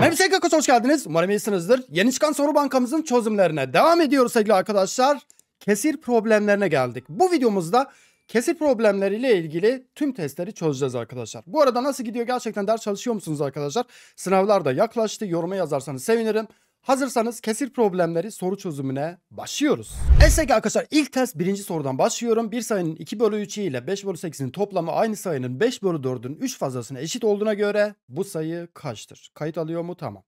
Merhaba sevgili hoş geldiniz. Umarım iyisinizdir. Yeni çıkan soru bankamızın çözümlerine devam ediyoruz sevgili arkadaşlar. Kesir problemlerine geldik. Bu videomuzda kesir problemleriyle ilgili tüm testleri çözeceğiz arkadaşlar. Bu arada nasıl gidiyor gerçekten ders çalışıyor musunuz arkadaşlar? Sınavlar da yaklaştı. Yoruma yazarsanız sevinirim. Hazırsanız kesir problemleri soru çözümüne başlıyoruz. Esnek arkadaşlar ilk test birinci sorudan başlıyorum. Bir sayının 2 bölü 3'ü ile 5 bölü 8'in toplamı aynı sayının 5 bölü 4'ün 3 fazlasına eşit olduğuna göre bu sayı kaçtır? Kayıt alıyor mu? Tamam.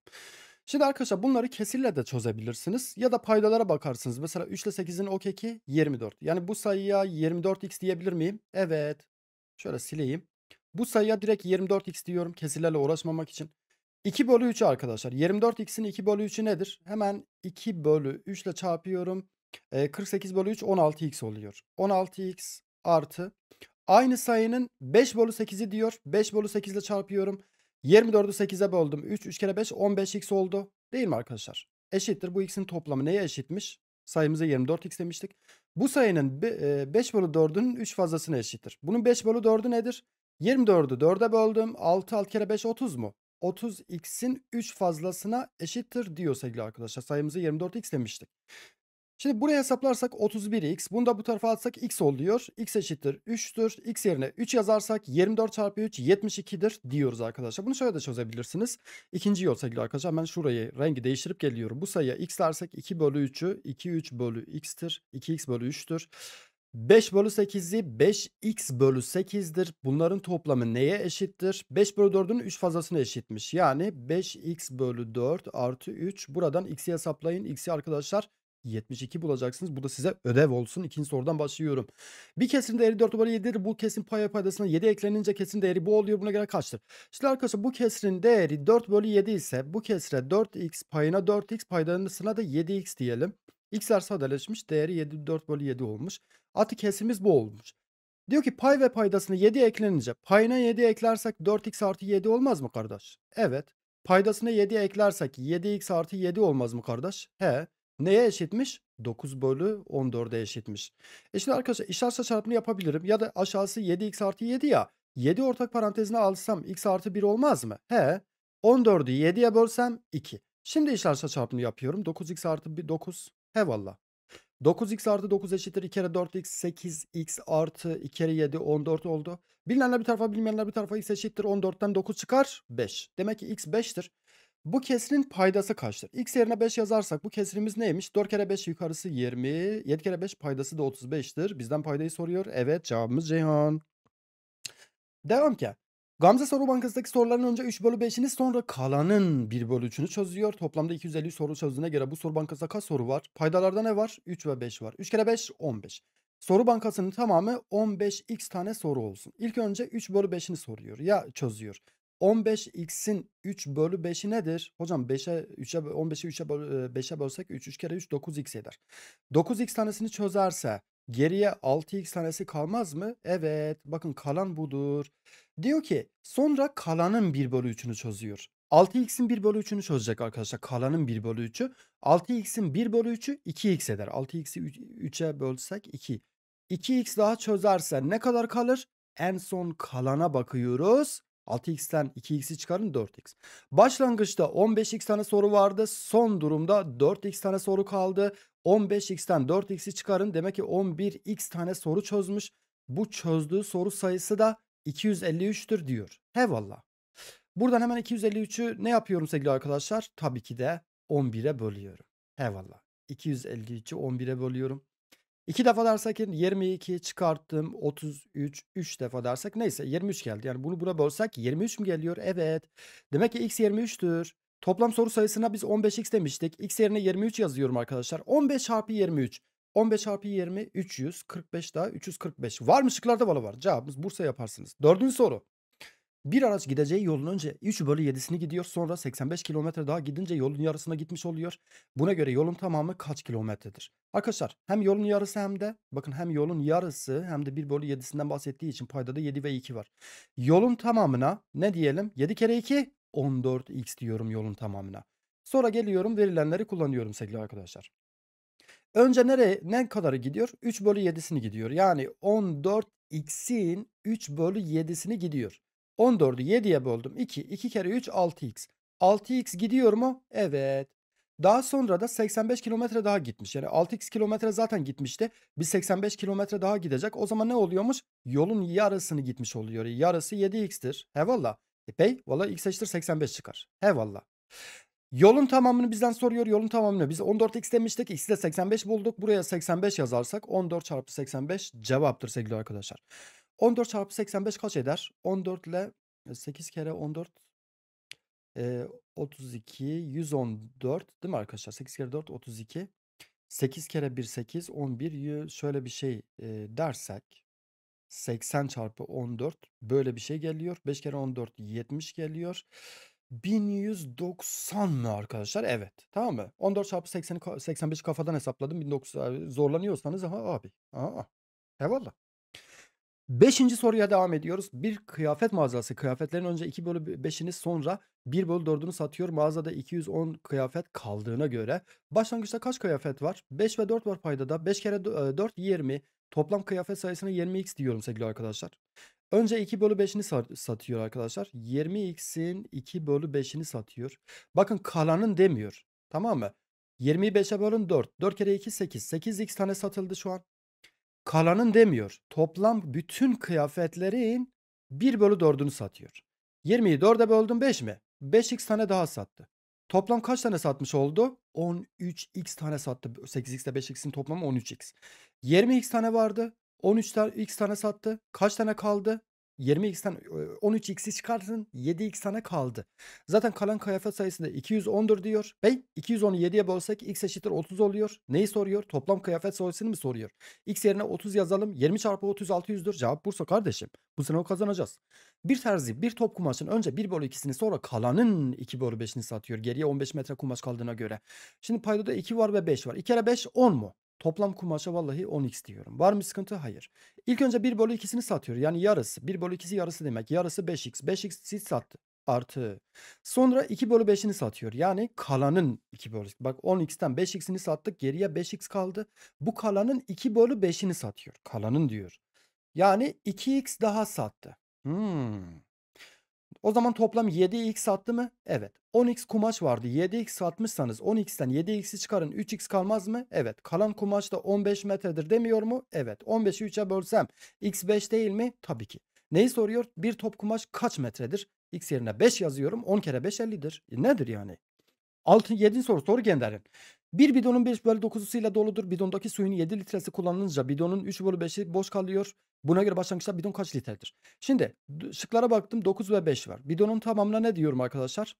Şimdi arkadaşlar bunları kesirle de çözebilirsiniz. Ya da paydalara bakarsınız. Mesela 3 ile 8'in ok eki 24. Yani bu sayıya 24x diyebilir miyim? Evet. Şöyle sileyim. Bu sayıya direkt 24x diyorum kesirlerle uğraşmamak için. 2 bölü 3 arkadaşlar. 24x'in 2 bölü 3'ü nedir? Hemen 2 bölü 3 ile çarpıyorum. E, 48 bölü 3 16x oluyor. 16x artı aynı sayının 5 bölü 8'i diyor. 5 bölü 8 ile çarpıyorum. 24'ü 8'e böldüm. 3 3 kere 5 15x oldu. Değil mi arkadaşlar? Eşittir. Bu x'in toplamı neye eşitmiş? Sayımıza 24x demiştik. Bu sayının 5 bölü 4'ünün 3 fazlasına eşittir. Bunun 5 bölü 4'ü nedir? 24'ü 4'e böldüm. 6 6 kere 5 30 mu? 30x'in 3 fazlasına eşittir diyor sevgili arkadaşlar. Sayımızı 24x demiştik. Şimdi buraya hesaplarsak 31x. Bunu da bu tarafa atsak x oluyor. x eşittir 3'tür. x yerine 3 yazarsak 24 çarpı 3 72'dir diyoruz arkadaşlar. Bunu şöyle de çözebilirsiniz. İkinci yol sevgili arkadaşlar. Ben şurayı rengi değiştirip geliyorum. Bu sayıya x dersek 2 bölü 3'ü 2 3 bölü x'tir. 2x bölü 3'tür. 5 bölü 8'i 5x bölü 8'dir. Bunların toplamı neye eşittir? 5 bölü 4'ün 3 fazlasına eşitmiş. Yani 5x bölü 4 artı 3. Buradan x'i hesaplayın. X'i arkadaşlar 72 bulacaksınız. Bu da size ödev olsun. İkinci sorudan başlıyorum. Bir kesim değeri 4 bölü 7'dir. Bu kesim paya paydasına 7 eklenince kesim değeri bu oluyor. Buna göre kaçtır? Şimdi arkadaşlar bu kesrin değeri 4 bölü 7 ise bu kesre 4x payına 4x paydasına da 7x diyelim. X artı sadeleşmiş. Değeri 7 4 bölü 7 olmuş. Artık kesimiz bu olmuş. Diyor ki pay ve paydasını 7 eklenince payına 7 eklersek 4x artı 7 olmaz mı kardeş? Evet. Paydasına 7 eklersek 7x artı 7 olmaz mı kardeş? He. Neye eşitmiş? 9 bölü 14'e eşitmiş. E şimdi arkadaşlar işaret çarpımı yapabilirim. Ya da aşağısı 7x artı 7 ya. 7 ortak parantezine alsam x artı 1 olmaz mı? He. 14'ü 7'ye bölsem 2. Şimdi işler çarpımı yapıyorum. 9x artı 1, 9 Eyvallah. 9x artı 9 eşittir 2 kere 4x 8x artı 2 kere 7 14 oldu. Bilinenler bir tarafa bilmeyenler bir tarafa x eşittir 14'ten 9 çıkar 5. Demek ki x 5'tir. Bu kesrin paydası kaçtır? X yerine 5 yazarsak bu kesrimiz neymiş? 4 kere 5 yukarısı 20. 7 kere 5 paydası da 35'tir. Bizden paydayı soruyor. Evet cevabımız Ceyhan. Devam ki. Gamze Soru Bankası'ndaki soruların önce 3 bölü 5'ini sonra kalanın 1 bölü 3'ünü çözüyor. Toplamda 250 soru çözdüğüne göre bu soru bankasında kaç soru var? Paydalarda ne var? 3 ve 5 var. 3 kere 5 15. Soru bankasının tamamı 15x tane soru olsun. İlk önce 3 bölü 5'ini soruyor ya çözüyor. 15x'in 3 bölü 5'i nedir? Hocam 5'e 3'e 15'i 3'e 5'e bölsek 3 3 kere 3 9x eder. 9x tanesini çözerse Geriye 6x tanesi kalmaz mı? Evet. Bakın kalan budur. Diyor ki sonra kalanın 1 bölü 3'ünü çözüyor. 6x'in 1 bölü 3'ünü çözecek arkadaşlar. Kalanın 1 bölü 3'ü. 6x'in 1 bölü 3'ü 2x eder. 6x'i 3'e bölsek 2. 2x daha çözerse ne kadar kalır? En son kalana bakıyoruz. 6x'ten 2x'i çıkarın 4x. Başlangıçta 15x tane soru vardı. Son durumda 4x tane soru kaldı. 15x'ten 4x'i çıkarın. Demek ki 11x tane soru çözmüş. Bu çözdüğü soru sayısı da 253'tür diyor. Hevallah. Buradan hemen 253'ü ne yapıyorum sevgili arkadaşlar? Tabii ki de 11'e bölüyorum. Hevallah. 253'ü 11'e bölüyorum. 2 defa dersek 22 çıkarttım 33 3 defa dersek neyse 23 geldi. Yani bunu buna bölsek 23 mi geliyor? Evet. Demek ki x 23'tür. Toplam soru sayısına biz 15x demiştik. X yerine 23 yazıyorum arkadaşlar. 15 çarpı 23. 15 çarpı 20 345 daha 345. Var mı şıklarda valla var. Cevabımız Bursa yaparsınız. Dördüncü soru. Bir araç gideceği yolun önce 3 bölü 7'sini gidiyor sonra 85 kilometre daha gidince yolun yarısına gitmiş oluyor. Buna göre yolun tamamı kaç kilometredir? Arkadaşlar hem yolun yarısı hem de bakın hem yolun yarısı hem de 1 bölü 7'sinden bahsettiği için payda da 7 ve 2 var. Yolun tamamına ne diyelim 7 kere 2 14x diyorum yolun tamamına. Sonra geliyorum verilenleri kullanıyorum sevgili arkadaşlar. Önce nereye ne kadarı gidiyor? 3 bölü 7'sini gidiyor. Yani 14x'in 3 bölü 7'sini gidiyor. 14'ü 7'ye böldüm. 2. 2 kere 3 6x. 6x gidiyor mu? Evet. Daha sonra da 85 kilometre daha gitmiş. Yani 6x kilometre zaten gitmişti. Bir 85 kilometre daha gidecek. O zaman ne oluyormuş? Yolun yarısını gitmiş oluyor. Yarısı 7x'tir. He valla. Epey. Valla x eşittir 85 çıkar. He valla. Yolun tamamını bizden soruyor. Yolun tamamını biz 14x demiştik. X'i de 85 bulduk. Buraya 85 yazarsak 14 çarpı 85 cevaptır sevgili arkadaşlar. 14 çarpı 85 kaç eder? 14 ile 8 e, kere 14 e, 32 114 değil mi arkadaşlar? 8 kere 4 32 8 kere 1 8 11 şöyle bir şey e, dersek 80 çarpı 14 böyle bir şey geliyor. 5 kere 14 70 geliyor. 1190 mı arkadaşlar? Evet. Tamam mı? 14 çarpı 80 85 kafadan hesapladım. 1900 e, zorlanıyorsanız ama abi. Aa. Eyvallah. Beşinci soruya devam ediyoruz. Bir kıyafet mağazası kıyafetlerin önce 2 bölü 5'ini sonra 1 bölü 4'ünü satıyor. Mağazada 210 kıyafet kaldığına göre başlangıçta kaç kıyafet var? 5 ve 4 var paydada. 5 kere 4 20. E, Toplam kıyafet sayısını 20x diyorum sevgili arkadaşlar. Önce 2 bölü 5'ini satıyor arkadaşlar. 20x'in 2 bölü 5'ini satıyor. Bakın kalanın demiyor. Tamam mı? 25'e bölün 4. 4 kere 2 8. 8x tane satıldı şu an kalanın demiyor. Toplam bütün kıyafetlerin 1 bölü 4'ünü satıyor. 20'yi 4'e böldüm 5 mi? 5x tane daha sattı. Toplam kaç tane satmış oldu? 13x tane sattı. 8x ile 5x'in toplamı 13x. 20x tane vardı. 13x tane sattı. Kaç tane kaldı? 20x'ten 13x'i e, çıkartın 7x sana kaldı. Zaten kalan kıyafet sayısında 214 diyor. Bey 210'u 7'ye bölsek x eşittir 30 oluyor. Neyi soruyor? Toplam kıyafet sayısını mı soruyor? x yerine 30 yazalım. 20 çarpı 30 600'dür. Cevap Bursa kardeşim. Bu sınavı kazanacağız. Bir terzi bir top kumaşın önce 1 bölü 2'sini sonra kalanın 2 bölü 5'ini satıyor. Geriye 15 metre kumaş kaldığına göre. Şimdi paydoda 2 var ve 5 var. 2 kere 5 10 mu? Toplam kumaşa vallahi 10x diyorum. Var mı sıkıntı? Hayır. İlk önce 1 bölü 2'sini satıyor. Yani yarısı. 1 bölü 2'si yarısı demek. Yarısı 5x. 5x siz sattı. Artı. Sonra 2 bölü 5'ini satıyor. Yani kalanın 2 bölü. Bak 10x'ten 5x'ini sattık. Geriye 5x kaldı. Bu kalanın 2 bölü 5'ini satıyor. Kalanın diyor. Yani 2x daha sattı. Hmm. O zaman toplam 7x sattı mı? Evet. 10x kumaş vardı. 7x satmışsanız 10x'ten 7x'i çıkarın 3x kalmaz mı? Evet. Kalan kumaş da 15 metredir demiyor mu? Evet. 15'i 3'e bölsem x 5 değil mi? Tabii ki. Neyi soruyor? Bir top kumaş kaç metredir? X yerine 5 yazıyorum. 10 kere 5 50'dir. E nedir yani? 6 7. soru soru gönderin. Bir bidonun 5 bölü 9'u suyla doludur. Bidondaki suyun 7 litresi kullanılınca bidonun 3 bölü 5'i boş kalıyor. Buna göre başlangıçta bidon kaç litredir? Şimdi şıklara baktım 9 ve 5 var. Bidonun tamamına ne diyorum arkadaşlar?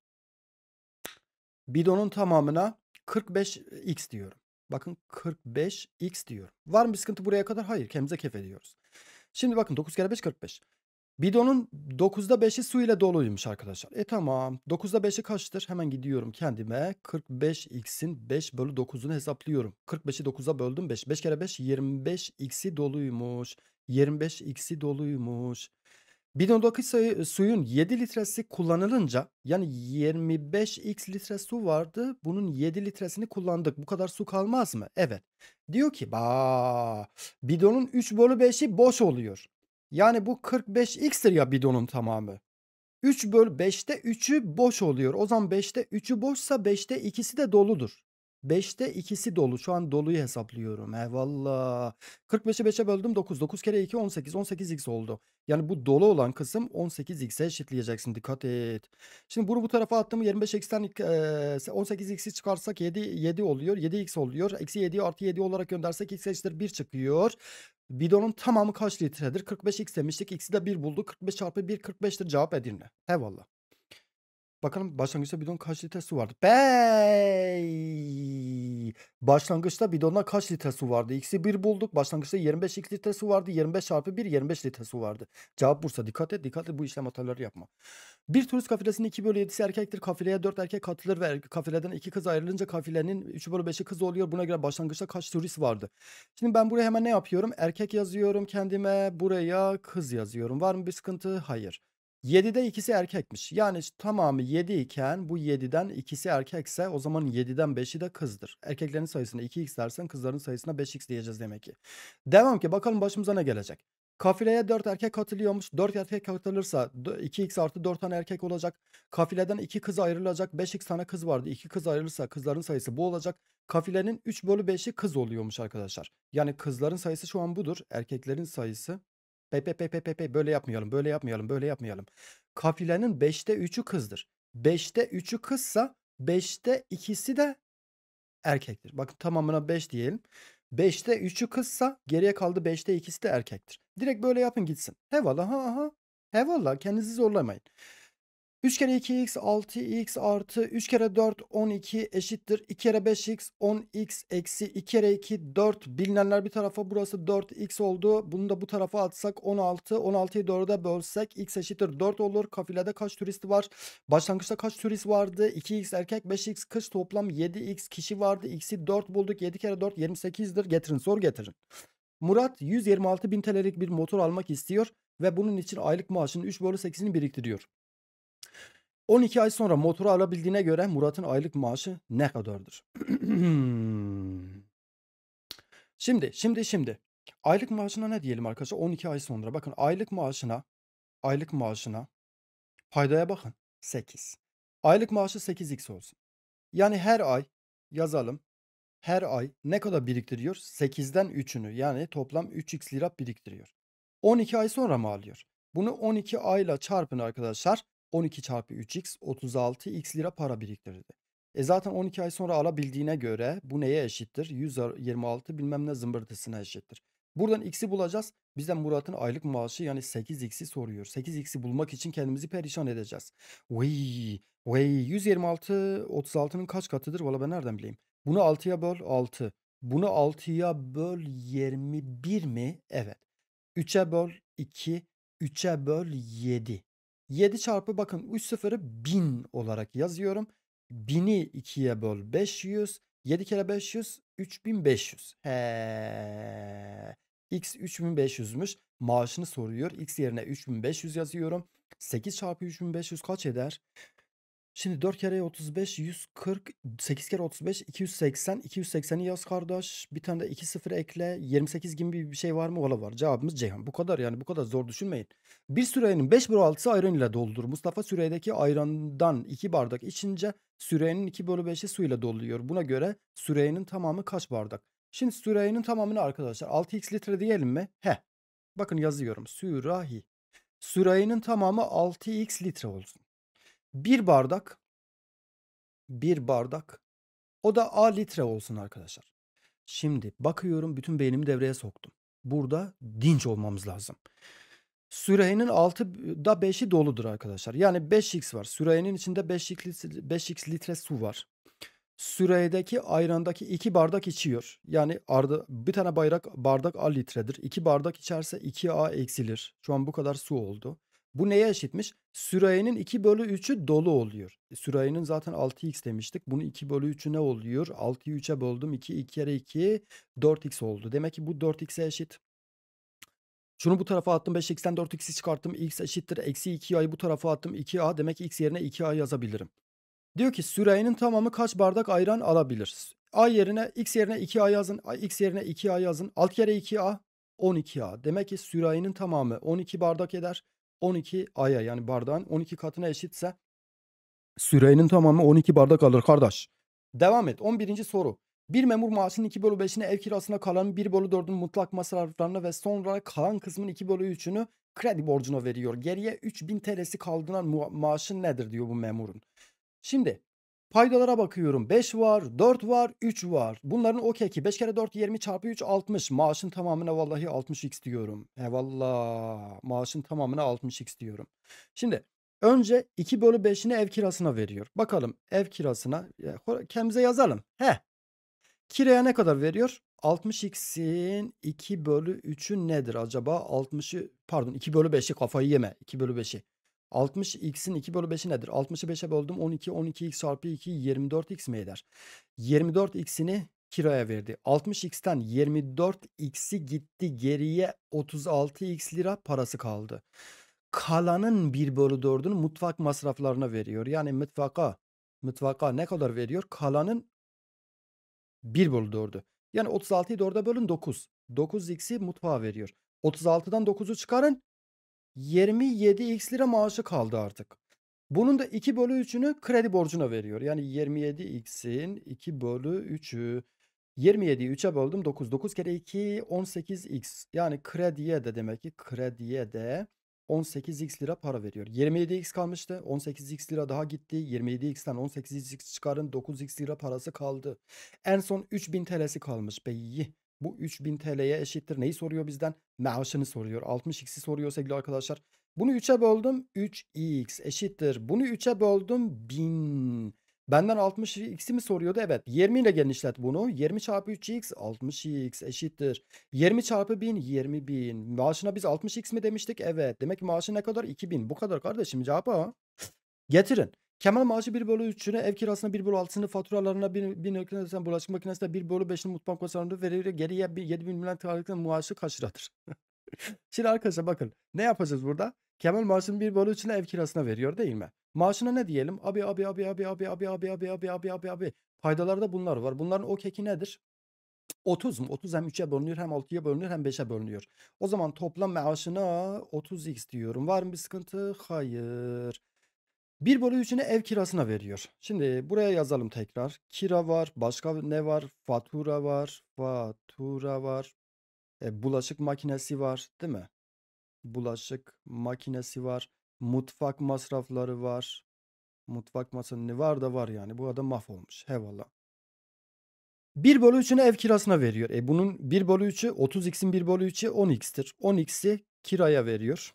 Bidonun tamamına 45x diyorum. Bakın 45x diyorum. Var mı bir sıkıntı buraya kadar? Hayır. Kendimize kef ediyoruz. Şimdi bakın 9 kere 5 45. Bidonun 9'da 5'i su ile doluymuş arkadaşlar. E tamam 9'da 5'i kaçtır? Hemen gidiyorum kendime 45x'in 5 bölü 9'unu hesaplıyorum. 45'i 9'a böldüm 5. 5 kere 5 25x'i doluymuş. 25x'i doluymuş. Bidondaki suyun 7 litresi kullanılınca yani 25x litre su vardı. Bunun 7 litresini kullandık. Bu kadar su kalmaz mı? Evet. Diyor ki ba bidonun 3 bölü 5'i boş oluyor. Yani bu 45x'tir ya bidonun tamamı. 3 böl 5'te 3'ü boş oluyor. O zaman 5'te 3'ü boşsa 5'te ikisi de doludur. 5'te ikisi dolu. Şu an doluyu hesaplıyorum. Eyvallah. 45'i 5'e böldüm 9. 9 kere 2 18. 18x oldu. Yani bu dolu olan kısım 18x'e eşitleyeceksin. Dikkat et. Şimdi bunu bu tarafa attım. 25x'ten 18x'i çıkarsak 7, 7 oluyor. 7x oluyor. Eksi 7 artı 7 olarak göndersek x eşittir 1 çıkıyor. Bidonun tamamı kaç litredir? 45x demiştik. X'i de 1 bulduk. 45 çarpı 1 45'tir cevap Edirne. Eyvallah. Bakalım başlangıçta bidon kaç litre su vardı? Bey! Başlangıçta bidonda kaç litre su vardı? X'i 1 bulduk. Başlangıçta 25 x litre su vardı. 25 çarpı 1 25 litre su vardı. Cevap Bursa. Dikkat et. Dikkat et bu işlem hataları yapma. Bir turist kafilesinin 2 bölü 7'si erkektir. Kafileye 4 erkek katılır ve kafileden 2 kız ayrılınca kafilenin 3 bölü 5'i kız oluyor. Buna göre başlangıçta kaç turist vardı? Şimdi ben buraya hemen ne yapıyorum? Erkek yazıyorum kendime. Buraya kız yazıyorum. Var mı bir sıkıntı? Hayır. 7'de ikisi erkekmiş. Yani tamamı 7 iken bu 7'den ikisi erkekse o zaman 7'den 5'i de kızdır. Erkeklerin sayısına 2x dersen kızların sayısına 5x diyeceğiz demek ki. Devam ki bakalım başımıza ne gelecek. Kafileye 4 erkek katılıyormuş. 4 erkek katılırsa 2x artı 4 tane erkek olacak. Kafileden 2 kız ayrılacak. 5x tane kız vardı. 2 kız ayrılırsa kızların sayısı bu olacak. Kafilenin 3 bölü 5'i kız oluyormuş arkadaşlar. Yani kızların sayısı şu an budur. Erkeklerin sayısı Pe pe pe pe böyle yapmayalım, böyle yapmayalım, böyle yapmayalım. Kafilenin beşte üçü kızdır. Beşte üçü kızsa beşte ikisi de erkektir. Bakın tamamına beş diyelim. Beşte üçü kızsa geriye kaldı beşte ikisi de erkektir. Direkt böyle yapın gitsin. He ha ha. He kendinizi zorlamayın. 3 kere 2x 6x artı 3 kere 4 12 eşittir. 2 kere 5x 10x eksi 2 kere 2 4 bilinenler bir tarafa burası 4x oldu. Bunu da bu tarafa atsak 16 16'yı 4'e bölsek x eşittir 4 olur. Kafilede kaç turisti var? Başlangıçta kaç turist vardı? 2x erkek 5x kız toplam 7x kişi vardı. x'i 4 bulduk. 7 kere 4 28'dir. Getirin soru getirin. Murat 126 bin TL'lik bir motor almak istiyor ve bunun için aylık maaşının 3 bölü 8'ini biriktiriyor. 12 ay sonra motoru alabildiğine göre Murat'ın aylık maaşı ne kadardır? şimdi, şimdi, şimdi. Aylık maaşına ne diyelim arkadaşlar? 12 ay sonra. Bakın aylık maaşına, aylık maaşına paydaya bakın. 8. Aylık maaşı 8x olsun. Yani her ay yazalım. Her ay ne kadar biriktiriyor? 8'den 3'ünü yani toplam 3x lira biriktiriyor. 12 ay sonra mı alıyor? Bunu 12 ayla çarpın arkadaşlar. 12 çarpı 3x 36 x lira para biriktirdi. E zaten 12 ay sonra alabildiğine göre bu neye eşittir? 126 bilmem ne zımbırtısına eşittir. Buradan x'i bulacağız. Bizden Murat'ın aylık maaşı yani 8x'i soruyor. 8x'i bulmak için kendimizi perişan edeceğiz. Vay, vay 126 36'nın kaç katıdır? Valla ben nereden bileyim? Bunu 6'ya böl 6. Bunu 6'ya böl 21 mi? Evet. 3'e böl 2. 3'e böl 7. 7 çarpı bakın uç sıfırı 1000 olarak yazıyorum. 1000'i 2'ye böl 500. 7 kere 500 3500. He. X 3500'müş. Maaşını soruyor. X yerine 3500 yazıyorum. 8 çarpı 3500 kaç eder? Şimdi 4 kere 35 140 8 kere 35 280 280'i yaz kardeş. Bir tane de 2 sıfır ekle. 28 gibi bir şey var mı? Valla var. Cevabımız Ceyhan. Bu kadar yani bu kadar zor düşünmeyin. Bir sürenin 5 bölü 6'sı ayran ile doldur. Mustafa süreydeki ayrandan 2 bardak içince sürenin 2 bölü 5'i ile doluyor. Buna göre sürenin tamamı kaç bardak? Şimdi sürenin tamamını arkadaşlar 6x litre diyelim mi? He. Bakın yazıyorum. Sürahi. Sürahinin tamamı 6x litre olsun bir bardak bir bardak o da A litre olsun arkadaşlar. Şimdi bakıyorum bütün beynimi devreye soktum. Burada dinç olmamız lazım. Sürenin da 5'i doludur arkadaşlar. Yani 5x var. Sürenin içinde 5x litre, 5x litre su var. Süreydeki ayrandaki 2 bardak içiyor. Yani arda, bir tane bayrak bardak A litredir. 2 bardak içerse 2A eksilir. Şu an bu kadar su oldu. Bu neye eşitmiş? Sürayinin 2 bölü 3'ü dolu oluyor. E, sürayinin zaten 6x demiştik. Bunu 2 bölü 3'ü ne oluyor? 6'yı 3'e böldüm. 2, 2 kere 2 4x oldu. Demek ki bu 4x'e eşit. Şunu bu tarafa attım 5x'ten 4x'i çıkarttım. x eşittir. Eksi 2a'yı bu tarafa attım 2a. Demek ki x yerine 2a yazabilirim. Diyor ki sürayinin tamamı kaç bardak ayran alabilir? A yerine x yerine 2a yazın. X yerine 2a yazın. 6 kere 2a 12a. Demek ki sürayinin tamamı 12 bardak eder. 12 aya yani bardağın 12 katına eşitse sürenin tamamı 12 bardak alır kardeş. Devam et. 11. soru. Bir memur maaşının 2 bölü 5'ini ev kirasına kalan 1 bölü 4'ünü mutlak masraflarına ve sonra kalan kısmın 2 bölü 3'ünü kredi borcuna veriyor. Geriye 3000 TL'si kaldığına maaşın nedir diyor bu memurun. Şimdi Paydalara bakıyorum. 5 var, 4 var, 3 var. Bunların okey ki 5 kere 4 20 çarpı 3 60. Maaşın tamamına vallahi 60x diyorum. Eyvallah. Maaşın tamamına 60x diyorum. Şimdi önce 2 bölü 5'ini ev kirasına veriyor. Bakalım ev kirasına kendimize yazalım. He. Kiraya ne kadar veriyor? 60x'in 2 bölü 3'ü nedir acaba? 60'ı pardon 2 bölü 5'i kafayı yeme. 2 bölü 5'i. 60x'in 2 bölü 5'i nedir? 60'ı 5'e böldüm 12. 12x çarpı 2 24x mi eder? 24x'ini kiraya verdi. 60x'ten 24x'i gitti geriye 36x lira parası kaldı. Kalanın 1 bölü 4'ünü mutfak masraflarına veriyor. Yani mutfaka mutfaka ne kadar veriyor? Kalanın 1 bölü 4'ü. Yani 36'yı 4'e bölün 9. 9x'i mutfağa veriyor. 36'dan 9'u çıkarın 27x lira maaşı kaldı artık. Bunun da 2 bölü 3'ünü kredi borcuna veriyor. Yani 27x'in 2 bölü 3'ü 27'yi 3'e böldüm 9. 9 kere 2 18x. Yani krediye de demek ki krediye de 18x lira para veriyor. 27x kalmıştı. 18x lira daha gitti. 27x'ten 18x çıkarın 9x lira parası kaldı. En son 3000 TL'si kalmış beyi. Bu 3000 TL'ye eşittir. Neyi soruyor bizden? Maaşını soruyor. 60x'i soruyor sevgili arkadaşlar. Bunu 3'e böldüm. 3x eşittir. Bunu 3'e böldüm. 1000. Benden 60x'i mi soruyordu? Evet. 20 ile genişlet bunu. 20 çarpı 3x 60x eşittir. 20 çarpı 1000 20 bin. Maaşına biz 60x mi demiştik? Evet. Demek ki maaşı ne kadar? 2000. Bu kadar kardeşim cevap ha. Getirin. Kemal maaşı 1 bölü 3'üne, ev kirasına 1 bölü 6'sını, faturalarına 1, 1 ökünesen bulaşık makinesine 1 bölü 5'ini mutfak masrafını verir. Geriye 1, 7 bin milyon tarihlikten maaşı kaç liradır? Şimdi arkadaşlar bakın ne yapacağız burada? Kemal maaşının 1 bölü 3'üne ev kirasına veriyor değil mi? Maaşına ne diyelim? Abi abi abi abi abi abi abi abi abi abi abi abi. Faydalarda bunlar var. Bunların o keki nedir? 30 mu? 30 hem 3'e bölünüyor hem 6'ya bölünüyor hem 5'e bölünüyor. O zaman toplam maaşına 30x diyorum. Var mı bir sıkıntı? Hayır. 1 bölü 3'ünü ev kirasına veriyor. Şimdi buraya yazalım tekrar. Kira var. Başka ne var? Fatura var. Fatura var. E, bulaşık makinesi var değil mi? Bulaşık makinesi var. Mutfak masrafları var. Mutfak masrafı ne var da var yani. Bu adam mahvolmuş. hevala. 1 bölü 3'ünü ev kirasına veriyor. E bunun 1 bölü 3'ü 30x'in 1 bölü 3'ü 10x'tir. 10x'i kiraya veriyor.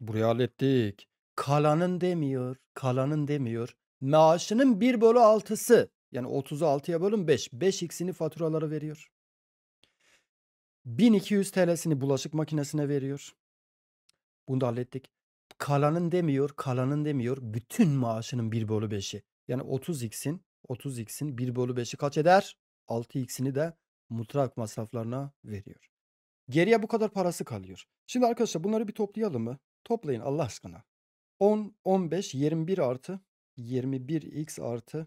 Buraya hallettik kalanın demiyor, kalanın demiyor. Maaşının 1 bölü 6'sı yani 30'u 6'ya bölün 5. 5x'ini faturalara veriyor. 1200 TL'sini bulaşık makinesine veriyor. Bunu da hallettik. Kalanın demiyor, kalanın demiyor. Bütün maaşının 1 bölü 5'i. Yani 30x'in 30x'in 1 bölü 5'i kaç eder? 6x'ini de mutlak masraflarına veriyor. Geriye bu kadar parası kalıyor. Şimdi arkadaşlar bunları bir toplayalım mı? Toplayın Allah aşkına. 10, 15, 21 artı 21x artı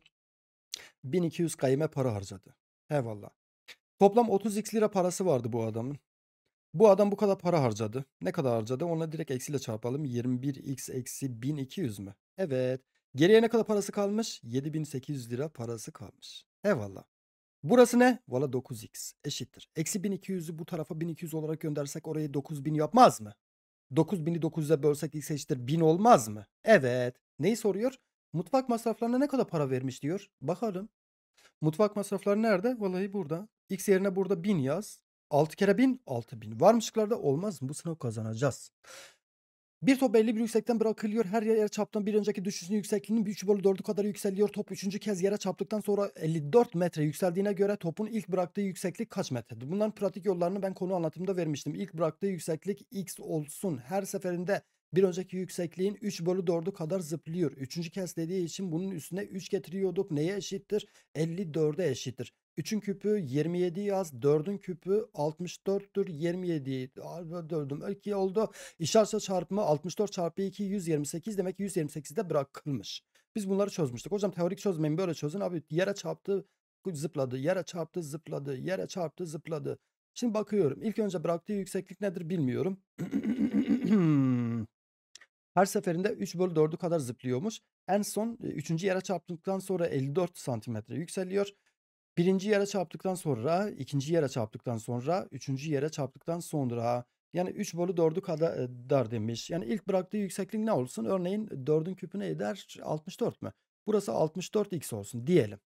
1200 kayme para harcadı. Eyvallah. Toplam 30x lira parası vardı bu adamın. Bu adam bu kadar para harcadı. Ne kadar harcadı? Ona direkt eksiyle çarpalım. 21x eksi 1200 mü? Evet. Geriye ne kadar parası kalmış? 7800 lira parası kalmış. Eyvallah. Burası ne? Valla 9x eşittir. Eksi 1200'ü bu tarafa 1200 olarak göndersek orayı 9000 yapmaz mı? 9000'i 900'e bölsek ilk seçtir, 1000 olmaz mı? Evet. Neyi soruyor? Mutfak masraflarına ne kadar para vermiş diyor. Bakalım. Mutfak masrafları nerede? Vallahi burada. X yerine burada 1000 yaz. 6 kere 1000 6000. Var mı şıklarda? Olmaz mı? Bu sınavı kazanacağız. Bir top belli bir yüksekten bırakılıyor. Her yere çaptan bir önceki düşüşün yüksekliğinin 3 bölü 4'ü kadar yükseliyor. Top 3. kez yere çaptıktan sonra 54 metre yükseldiğine göre topun ilk bıraktığı yükseklik kaç metredir? Bunların pratik yollarını ben konu anlatımda vermiştim. İlk bıraktığı yükseklik x olsun. Her seferinde bir önceki yüksekliğin 3 bölü 4'ü kadar zıplıyor. Üçüncü kez dediği için bunun üstüne 3 getiriyorduk. Neye eşittir? 54'e eşittir. 3'ün küpü 27 yaz. 4'ün küpü 64'tür. 27 4'üm 2 oldu. İşaret çarpımı 64 çarpı 2 128 demek ki 128'de bırakılmış. Biz bunları çözmüştük. Hocam teorik çözmeyin böyle çözün. Abi yere çarptı zıpladı. Yere çarptı zıpladı. Yere çarptı zıpladı. Şimdi bakıyorum. İlk önce bıraktığı yükseklik nedir bilmiyorum. Her seferinde 3 bölü 4'ü kadar zıplıyormuş. En son 3. E, yere çarptıktan sonra 54 santimetre yükseliyor. Birinci yere çarptıktan sonra, ikinci yere çarptıktan sonra, üçüncü yere çarptıktan sonra yani 3 bolu 4'ü kadar e, dar demiş. Yani ilk bıraktığı yükseklik ne olsun? Örneğin 4'ün küpü ne eder? 64 mü? Burası 64x olsun diyelim.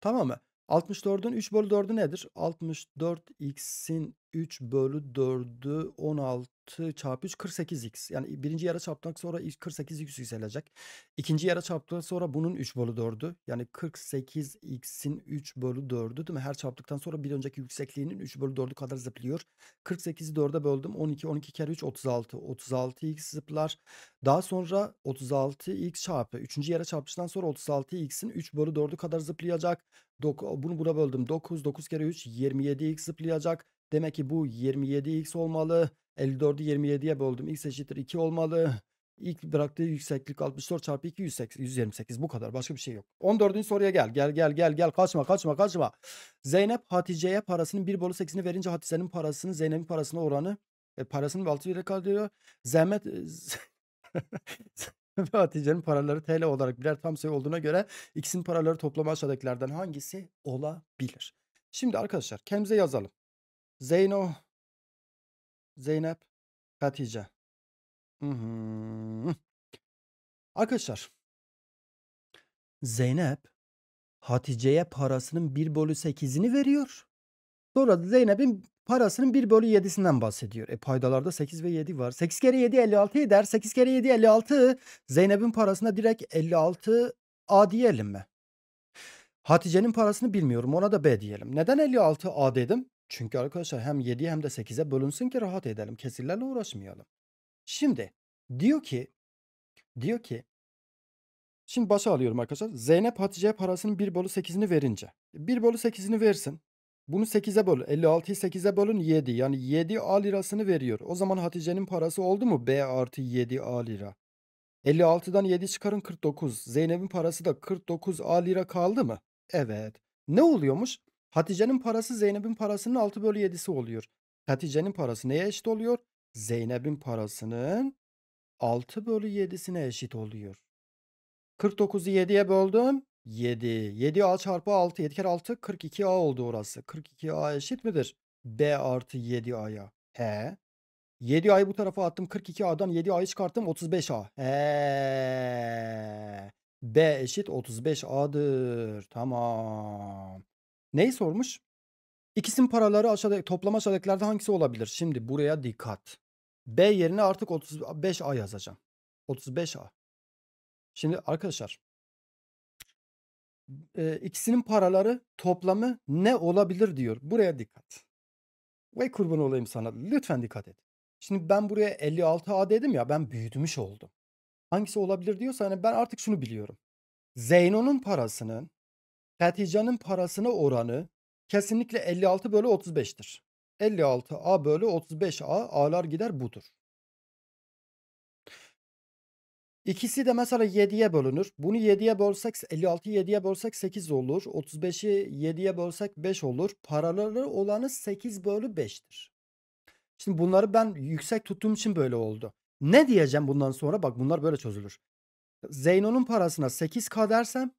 Tamam mı? 64'ün 3 bölü 4'ü nedir? 64x'in 3 bölü 4'ü 16 çarpı 3 48x. Yani birinci yara çaptan sonra 48x yükselecek. İkinci yara çaptan sonra bunun 3 bölü 4'ü. Yani 48x'in 3 bölü 4'ü değil mi? Her çarptıktan sonra bir önceki yüksekliğinin 3 bölü 4'ü kadar zıplıyor. 48'i 4'e böldüm. 12, 12 kere 3 36. 36x zıplar. Daha sonra 36x çarpı. Üçüncü yara çarpıştan sonra 36x'in 3 bölü 4'ü kadar zıplayacak. Dok bunu buna böldüm. 9, 9 kere 3 27x zıplayacak. Demek ki bu 27x olmalı. 54'ü 27'ye böldüm. X eşittir 2 olmalı. İlk bıraktığı yükseklik 64 çarpı 2 128 bu kadar başka bir şey yok. 14. soruya gel gel gel gel gel kaçma kaçma kaçma. Zeynep Hatice'ye parasının 1 bolu 8'ini verince Hatice'nin parasını Zeynep'in parasına oranı e, parasının 6 ile kalıyor. Zahmet ve Hatice'nin paraları TL olarak birer tam sayı olduğuna göre ikisinin paraları toplama aşağıdakilerden hangisi olabilir? Şimdi arkadaşlar kendimize yazalım. Zeyno. Zeynep. Hatice. Hı Arkadaşlar. Zeynep Hatice'ye parasının 1 bölü 8'ini veriyor. Sonra da Zeynep'in parasının 1 bölü 7'sinden bahsediyor. E paydalarda 8 ve 7 var. 8 kere 7 56 eder. 8 kere 7 56. Zeynep'in parasına direkt 56 A diyelim mi? Hatice'nin parasını bilmiyorum ona da B diyelim. Neden 56 A dedim? Çünkü arkadaşlar hem 7'ye hem de 8'e bölünsün ki rahat edelim. Kesirlerle uğraşmayalım. Şimdi diyor ki diyor ki Şimdi başa alıyorum arkadaşlar. Zeynep Hatice'ye parasının 1 bölü 8'ini verince. 1 bölü 8'ini versin. Bunu 8'e böl, 56'yı 8'e bölün 7. Yani 7 A lirasını veriyor. O zaman Hatice'nin parası oldu mu? B artı 7 A lira. 56'dan 7 çıkarın 49. Zeynep'in parası da 49 A lira kaldı mı? Evet. Ne oluyormuş? Hatice'nin parası Zeynep'in parasının 6 bölü 7'si oluyor. Hatice'nin parası neye eşit oluyor? Zeynep'in parasının 6 bölü 7'sine eşit oluyor. 49'u 7'ye böldüm. 7. 7a çarpı 6. 7 kere 6 42a oldu orası. 42a eşit midir? b artı 7a'ya. He. 7a'yı bu tarafa attım. 42a'dan 7a'yı çıkarttım. 35a. He. b eşit 35a'dır. Tamam. Neyi sormuş? İkisinin paraları aşağıdaki toplama aşağıdakilerde hangisi olabilir? Şimdi buraya dikkat. B yerine artık 35A yazacağım. 35A. Şimdi arkadaşlar e, ikisinin paraları toplamı ne olabilir diyor. Buraya dikkat. Vay kurban olayım sana. Lütfen dikkat et. Şimdi ben buraya 56A dedim ya ben büyütmüş oldum. Hangisi olabilir diyorsa hani ben artık şunu biliyorum. Zeyno'nun parasının Hatice'nin parasına oranı kesinlikle 56 bölü 35'tir. 56 A bölü 35 A A'lar gider budur. İkisi de mesela 7'ye bölünür. Bunu 7'ye bölsek 56'yı 7'ye bölsek 8 olur. 35'i 7'ye bölsek 5 olur. Paraları olanı 8 bölü 5'tir. Şimdi bunları ben yüksek tuttuğum için böyle oldu. Ne diyeceğim bundan sonra? Bak bunlar böyle çözülür. Zeyno'nun parasına 8K dersem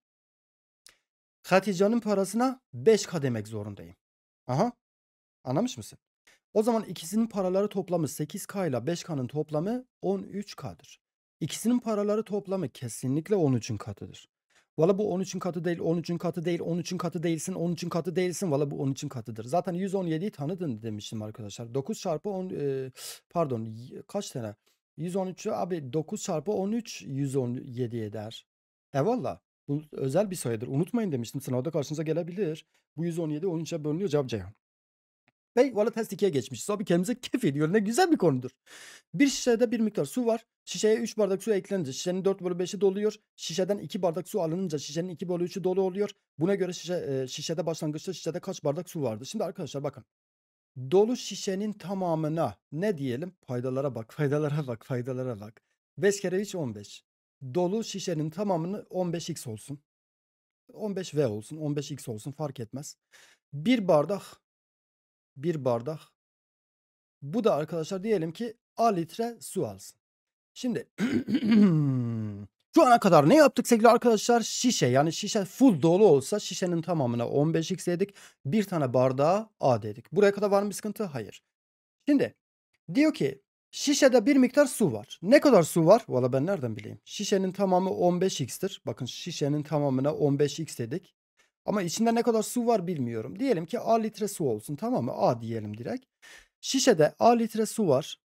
Hatice'nin parasına 5K demek zorundayım. Aha. Anlamış mısın? O zaman ikisinin paraları toplamı 8K ile 5K'nın toplamı 13K'dır. İkisinin paraları toplamı kesinlikle 13'ün katıdır. Valla bu 13'ün katı değil, 13'ün katı değil, 13'ün katı değilsin, 13'ün katı değilsin. Valla bu 13'ün katıdır. Zaten 117'yi tanıdın demiştim arkadaşlar. 9 çarpı 10, e, pardon kaç tane? 113'ü abi 9 çarpı 13 117 eder. E valla bu özel bir sayıdır. Unutmayın demiştim. Sınavda karşınıza gelebilir. Bu 117 13'e bölünüyor. Cevap Ceyhan. Bey, valla test 2'ye geçmiş. Abi kendimize keyif ediyor. Ne güzel bir konudur. Bir şişede bir miktar su var. Şişeye 3 bardak su eklenince şişenin 4 bölü 5'i doluyor. Şişeden 2 bardak su alınınca şişenin 2 bölü 3'ü dolu oluyor. Buna göre şişe, e, şişede başlangıçta şişede kaç bardak su vardı? Şimdi arkadaşlar bakın. Dolu şişenin tamamına ne diyelim? Faydalara bak, faydalara bak, faydalara bak. 5 kere 3 15 dolu şişenin tamamını 15x olsun. 15V olsun, 15x olsun fark etmez. Bir bardak, bir bardak. Bu da arkadaşlar diyelim ki A litre su alsın. Şimdi şu ana kadar ne yaptık sevgili arkadaşlar? Şişe yani şişe full dolu olsa şişenin tamamına 15x dedik. Bir tane bardağa A dedik. Buraya kadar var mı bir sıkıntı? Hayır. Şimdi diyor ki Şişede bir miktar su var. Ne kadar su var? Valla ben nereden bileyim. Şişenin tamamı 15x'tir. Bakın şişenin tamamına 15x dedik. Ama içinde ne kadar su var bilmiyorum. Diyelim ki A litre su olsun tamam mı? A diyelim direkt. Şişede A litre su var.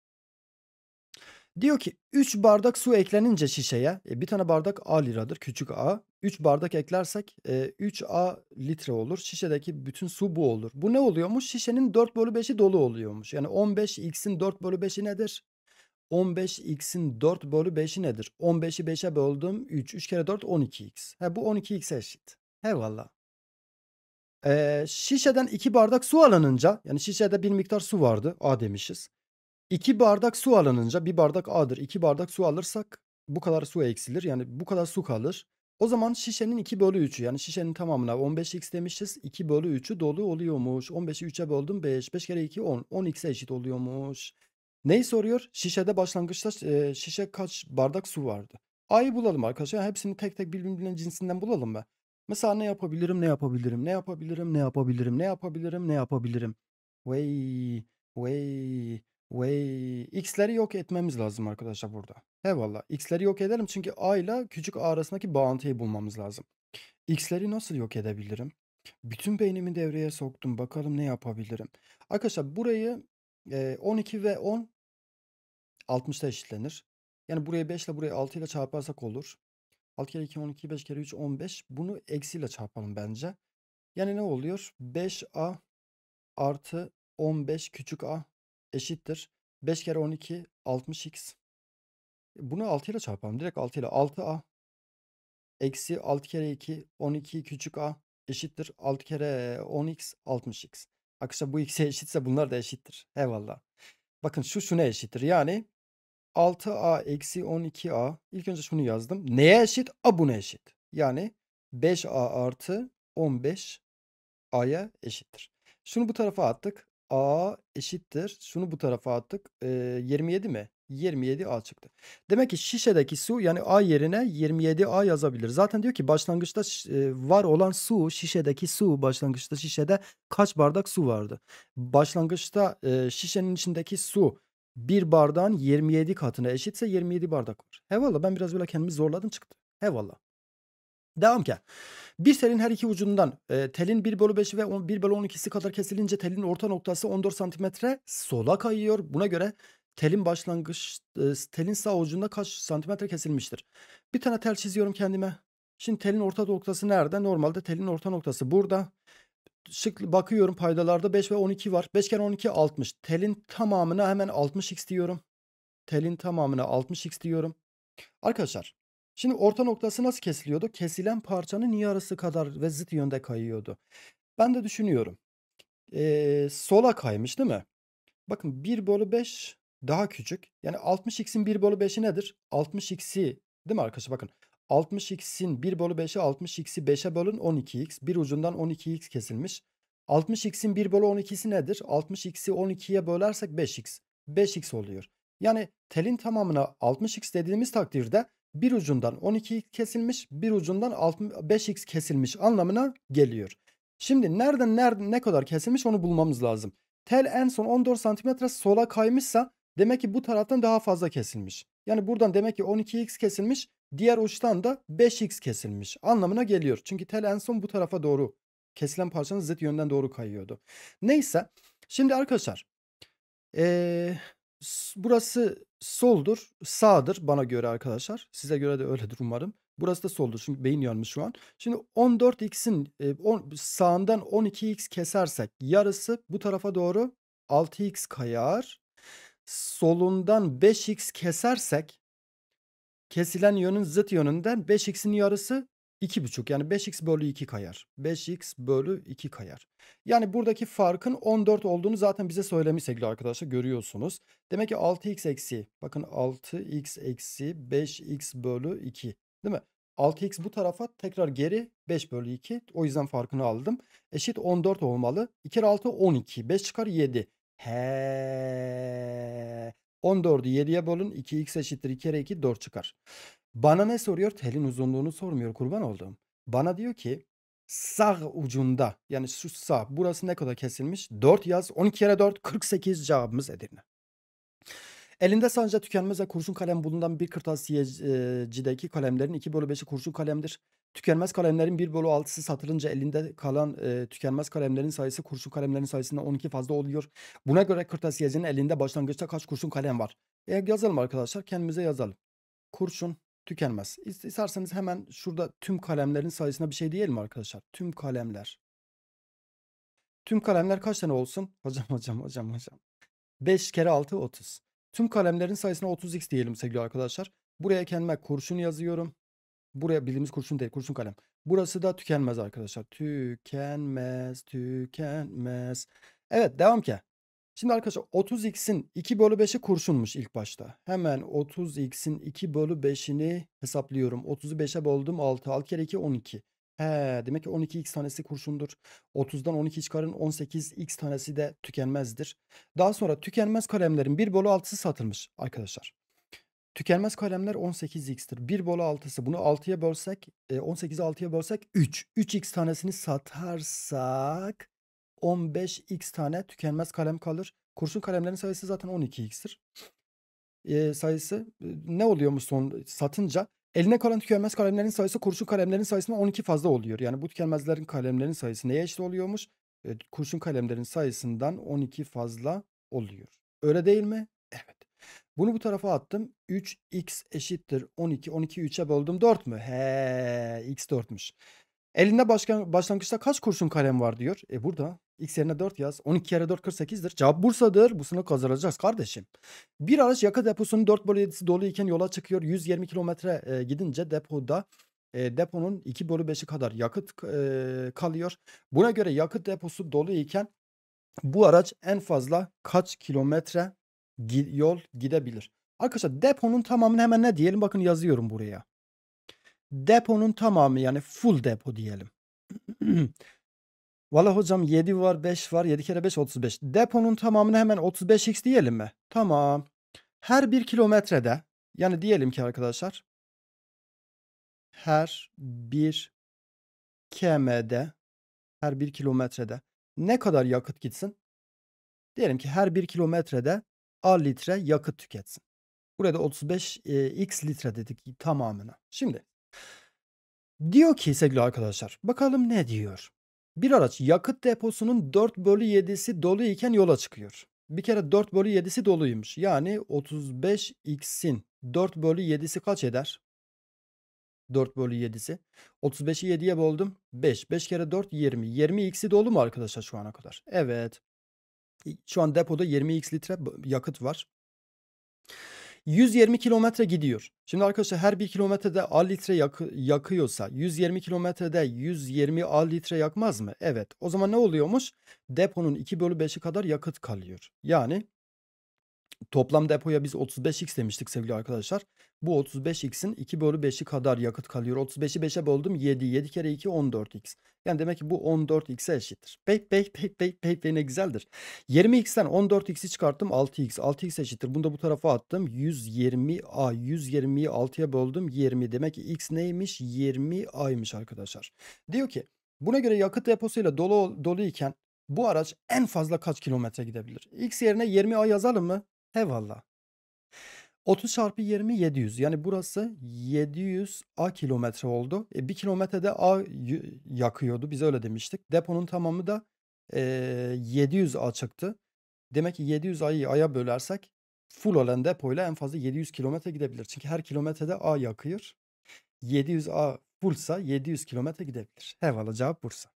Diyor ki 3 bardak su eklenince şişeye e, bir tane bardak A liradır küçük A. 3 bardak eklersek e, 3A litre olur. Şişedeki bütün su bu olur. Bu ne oluyormuş? Şişenin 4 bölü 5'i dolu oluyormuş. Yani 15x'in 4 bölü 5'i nedir? 15x'in 4 bölü 5'i nedir? 15'i 5'e böldüm 3. 3 kere 4 12x. He, bu 12x eşit. Eyvallah. Ee, şişeden 2 bardak su alınınca yani şişede bir miktar su vardı A demişiz. 2 bardak su alınınca bir bardak A'dır. 2 bardak su alırsak bu kadar su eksilir. Yani bu kadar su kalır. O zaman şişenin 2 bölü 3'ü yani şişenin tamamına 15x demişiz. 2 bölü 3'ü dolu oluyormuş. 15'i 3'e böldüm 5. 5 kere 2 10. 10x'e eşit oluyormuş. Neyi soruyor? Şişede başlangıçta şişe kaç bardak su vardı? A'yı bulalım arkadaşlar. hepsini tek tek birbirinin cinsinden bulalım mı? Mesela ne yapabilirim, ne yapabilirim, ne yapabilirim, ne yapabilirim, ne yapabilirim, ne yapabilirim. Vey, vey. Vay, x'leri yok etmemiz lazım arkadaşlar burada. valla, X'leri yok edelim çünkü a ile küçük a arasındaki bağıntıyı bulmamız lazım. X'leri nasıl yok edebilirim? Bütün beynimi devreye soktum. Bakalım ne yapabilirim? Arkadaşlar burayı e, 12 ve 10 60'ta eşitlenir. Yani burayı 5 ile burayı 6 ile çarparsak olur. 6 kere 2 12 5 kere 3 15. Bunu eksi ile çarpalım bence. Yani ne oluyor? 5a artı 15 küçük a eşittir. 5 kere 12 60x. Bunu 6 ile çarpalım. Direkt 6 ile 6a eksi 6 kere 2 12 küçük a eşittir. 6 kere 10x 60x. Arkadaşlar bu x'e eşitse bunlar da eşittir. Eyvallah. Bakın şu şuna eşittir. Yani 6a eksi 12a ilk önce şunu yazdım. Neye eşit? A buna eşit. Yani 5a artı 15 a'ya eşittir. Şunu bu tarafa attık. A eşittir. Şunu bu tarafa attık. E, 27 mi? 27 A çıktı. Demek ki şişedeki su yani A yerine 27 A yazabilir. Zaten diyor ki başlangıçta var olan su şişedeki su başlangıçta şişede kaç bardak su vardı? Başlangıçta e, şişenin içindeki su bir bardağın 27 katına eşitse 27 bardak var. He ben biraz böyle kendimi zorladım çıktı. He Devam ki. Bir telin her iki ucundan e, telin 1 bölü 5'i ve on, 1 bölü 12'si kadar kesilince telin orta noktası 14 santimetre sola kayıyor. Buna göre telin başlangıç e, telin sağ ucunda kaç santimetre kesilmiştir? Bir tane tel çiziyorum kendime. Şimdi telin orta noktası nerede? Normalde telin orta noktası burada. Şık bakıyorum paydalarda 5 ve 12 var. 5 kere 12 60. Telin tamamına hemen 60x diyorum. Telin tamamına 60x diyorum. Arkadaşlar Şimdi orta noktası nasıl kesiliyordu? Kesilen parçanın yarısı kadar ve zıt yönde kayıyordu. Ben de düşünüyorum. Ee, sola kaymış değil mi? Bakın 1 bölü 5 daha küçük. Yani 60x'in 1 bölü 5'i nedir? 60x'i değil mi arkadaşlar? Bakın 60x'in 1 bölü 5'i 60x'i 5'e bölün 12x. Bir ucundan 12x kesilmiş. 60x'in 1 bölü 12'si nedir? 60x'i 12'ye bölersek 5x. 5x oluyor. Yani telin tamamına 60x dediğimiz takdirde bir ucundan 12x kesilmiş bir ucundan 5x kesilmiş anlamına geliyor. Şimdi nereden nerede ne kadar kesilmiş onu bulmamız lazım. Tel en son 14 santimetre sola kaymışsa demek ki bu taraftan daha fazla kesilmiş. Yani buradan demek ki 12x kesilmiş diğer uçtan da 5x kesilmiş anlamına geliyor. Çünkü tel en son bu tarafa doğru kesilen parçanın zıt yönden doğru kayıyordu. Neyse şimdi arkadaşlar ee, Burası soldur, sağdır bana göre arkadaşlar. Size göre de öyledir umarım. Burası da soldur çünkü beyin yanmış şu an. Şimdi 14x'in e, sağından 12x kesersek yarısı bu tarafa doğru 6x kayar. Solundan 5x kesersek kesilen yönün zıt yönünden 5x'in yarısı 2,5 yani 5x bölü 2 kayar. 5x bölü 2 kayar. Yani buradaki farkın 14 olduğunu zaten bize söylemiş sevgili arkadaşlar görüyorsunuz. Demek ki 6x eksi bakın 6x eksi 5x bölü 2 değil mi? 6x bu tarafa tekrar geri 5 bölü 2 o yüzden farkını aldım. Eşit 14 olmalı. 2 kere 6 12 5 çıkar 7. He. 14'ü 7'ye bölün 2x eşittir 2 kere 2 4 çıkar. Bana ne soruyor? Telin uzunluğunu sormuyor kurban olduğum. Bana diyor ki sağ ucunda yani şu sağ burası ne kadar kesilmiş? 4 yaz 12 kere 4 48 cevabımız Edirne. Elinde sadece tükenmez ve kurşun kalem bulunan bir kırtasiyecideki kalemlerin 2 bölü 5'i kurşun kalemdir. Tükenmez kalemlerin 1 bölü 6'sı satılınca elinde kalan e, tükenmez kalemlerin sayısı kurşun kalemlerin sayısından 12 fazla oluyor. Buna göre kırtasiyecinin elinde başlangıçta kaç kurşun kalem var? E, yazalım arkadaşlar kendimize yazalım. Kurşun tükenmez. İsterseniz hemen şurada tüm kalemlerin sayısına bir şey diyelim arkadaşlar. Tüm kalemler. Tüm kalemler kaç tane olsun? Hocam hocam hocam hocam. 5 kere 6 30. Tüm kalemlerin sayısına 30x diyelim sevgili arkadaşlar. Buraya kendime kurşun yazıyorum. Buraya bildiğimiz kurşun değil kurşun kalem. Burası da tükenmez arkadaşlar. Tükenmez, tükenmez. Evet devam ki. Şimdi arkadaşlar 30x'in 2 bölü 5'i kurşunmuş ilk başta. Hemen 30x'in 2 bölü 5'ini hesaplıyorum. 30'u 5'e böldüm 6. 6 kere 2 12. He, demek ki 12x tanesi kurşundur. 30'dan 12 çıkarın 18x tanesi de tükenmezdir. Daha sonra tükenmez kalemlerin 1 bölü 6'sı satılmış arkadaşlar. Tükenmez kalemler 18x'tir. 1 bölü 6'sı bunu 6'ya bölsek 18'i e, 6'ya bölsek 3. 3x tanesini satarsak 15x tane tükenmez kalem kalır. Kurşun kalemlerin sayısı zaten 12x'tir. E, sayısı e, ne oluyormuş son satınca Eline kalan tükenmez kalemlerin sayısı kurşun kalemlerin sayısından 12 fazla oluyor. Yani bu tükenmezlerin kalemlerin sayısı neye eşit oluyormuş? E, kurşun kalemlerin sayısından 12 fazla oluyor. Öyle değil mi? Evet. Bunu bu tarafa attım. 3x eşittir 12. 12'yi 3'e böldüm 4 mü? He, x 4'müş. Elinde başkan, başlangıçta kaç kurşun kalem var diyor. E burada X yerine 4 yaz. 12 kere 4 48'dir. Cevap Bursa'dır. Bu sınavı kazanacağız kardeşim. Bir araç yakıt deposunun 4 bölü 7'si dolu iken yola çıkıyor. 120 kilometre e, gidince depoda e, deponun 2 bölü 5'i kadar yakıt e, kalıyor. Buna göre yakıt deposu dolu iken bu araç en fazla kaç kilometre yol gidebilir? Arkadaşlar deponun tamamını hemen ne diyelim? Bakın yazıyorum buraya. Deponun tamamı yani full depo diyelim. Valla hocam 7 var 5 var 7 kere 5 35. Deponun tamamını hemen 35x diyelim mi? Tamam. Her bir kilometrede yani diyelim ki arkadaşlar her 1 km'de her bir kilometrede ne kadar yakıt gitsin? Diyelim ki her bir kilometrede A litre yakıt tüketsin. Burada 35 e, x litre dedik tamamına. Şimdi diyor ki sevgili arkadaşlar bakalım ne diyor? Bir araç yakıt deposunun 4 bölü 7'si dolu iken yola çıkıyor. Bir kere 4 bölü 7'si doluymuş. Yani 35x'in 4 bölü 7'si kaç eder? 4 bölü 7'si. 35'i 7'ye böldüm. 5. 5 kere 4 20. 20x'i dolu mu arkadaşlar şu ana kadar? Evet. Şu an depoda 20x litre yakıt var. 120 kilometre gidiyor. Şimdi arkadaşlar her bir kilometrede A litre yak yakıyorsa 120 kilometrede 120 A litre yakmaz mı? Evet. O zaman ne oluyormuş? Deponun 2 bölü 5'i kadar yakıt kalıyor. Yani Toplam depoya biz 35x demiştik sevgili arkadaşlar. Bu 35x'in 2 bölü 5'i kadar yakıt kalıyor. 35'i 5'e böldüm 7. 7 kere 2 14x. Yani demek ki bu 14x'e eşittir. Pey pey pey pey pey pey ne güzeldir. 20x'ten 14x'i çıkarttım 6x. 6x eşittir. Bunu da bu tarafa attım. 120 a 120'yi 6'ya böldüm 20. Demek ki x neymiş? 20 a'ymış arkadaşlar. Diyor ki buna göre yakıt deposuyla dolu, dolu iken bu araç en fazla kaç kilometre gidebilir? X yerine 20A yazalım mı? Eyvallah. 30 çarpı 20 700. Yani burası 700 A kilometre oldu. E, 1 kilometrede A yakıyordu. Biz öyle demiştik. Deponun tamamı da e, 700 A çıktı. Demek ki 700 A'yı A'ya bölersek full olan depoyla en fazla 700 kilometre gidebilir. Çünkü her kilometrede A yakıyor. 700 A fullsa 700 kilometre gidebilir. Eyvallah cevap Bursa.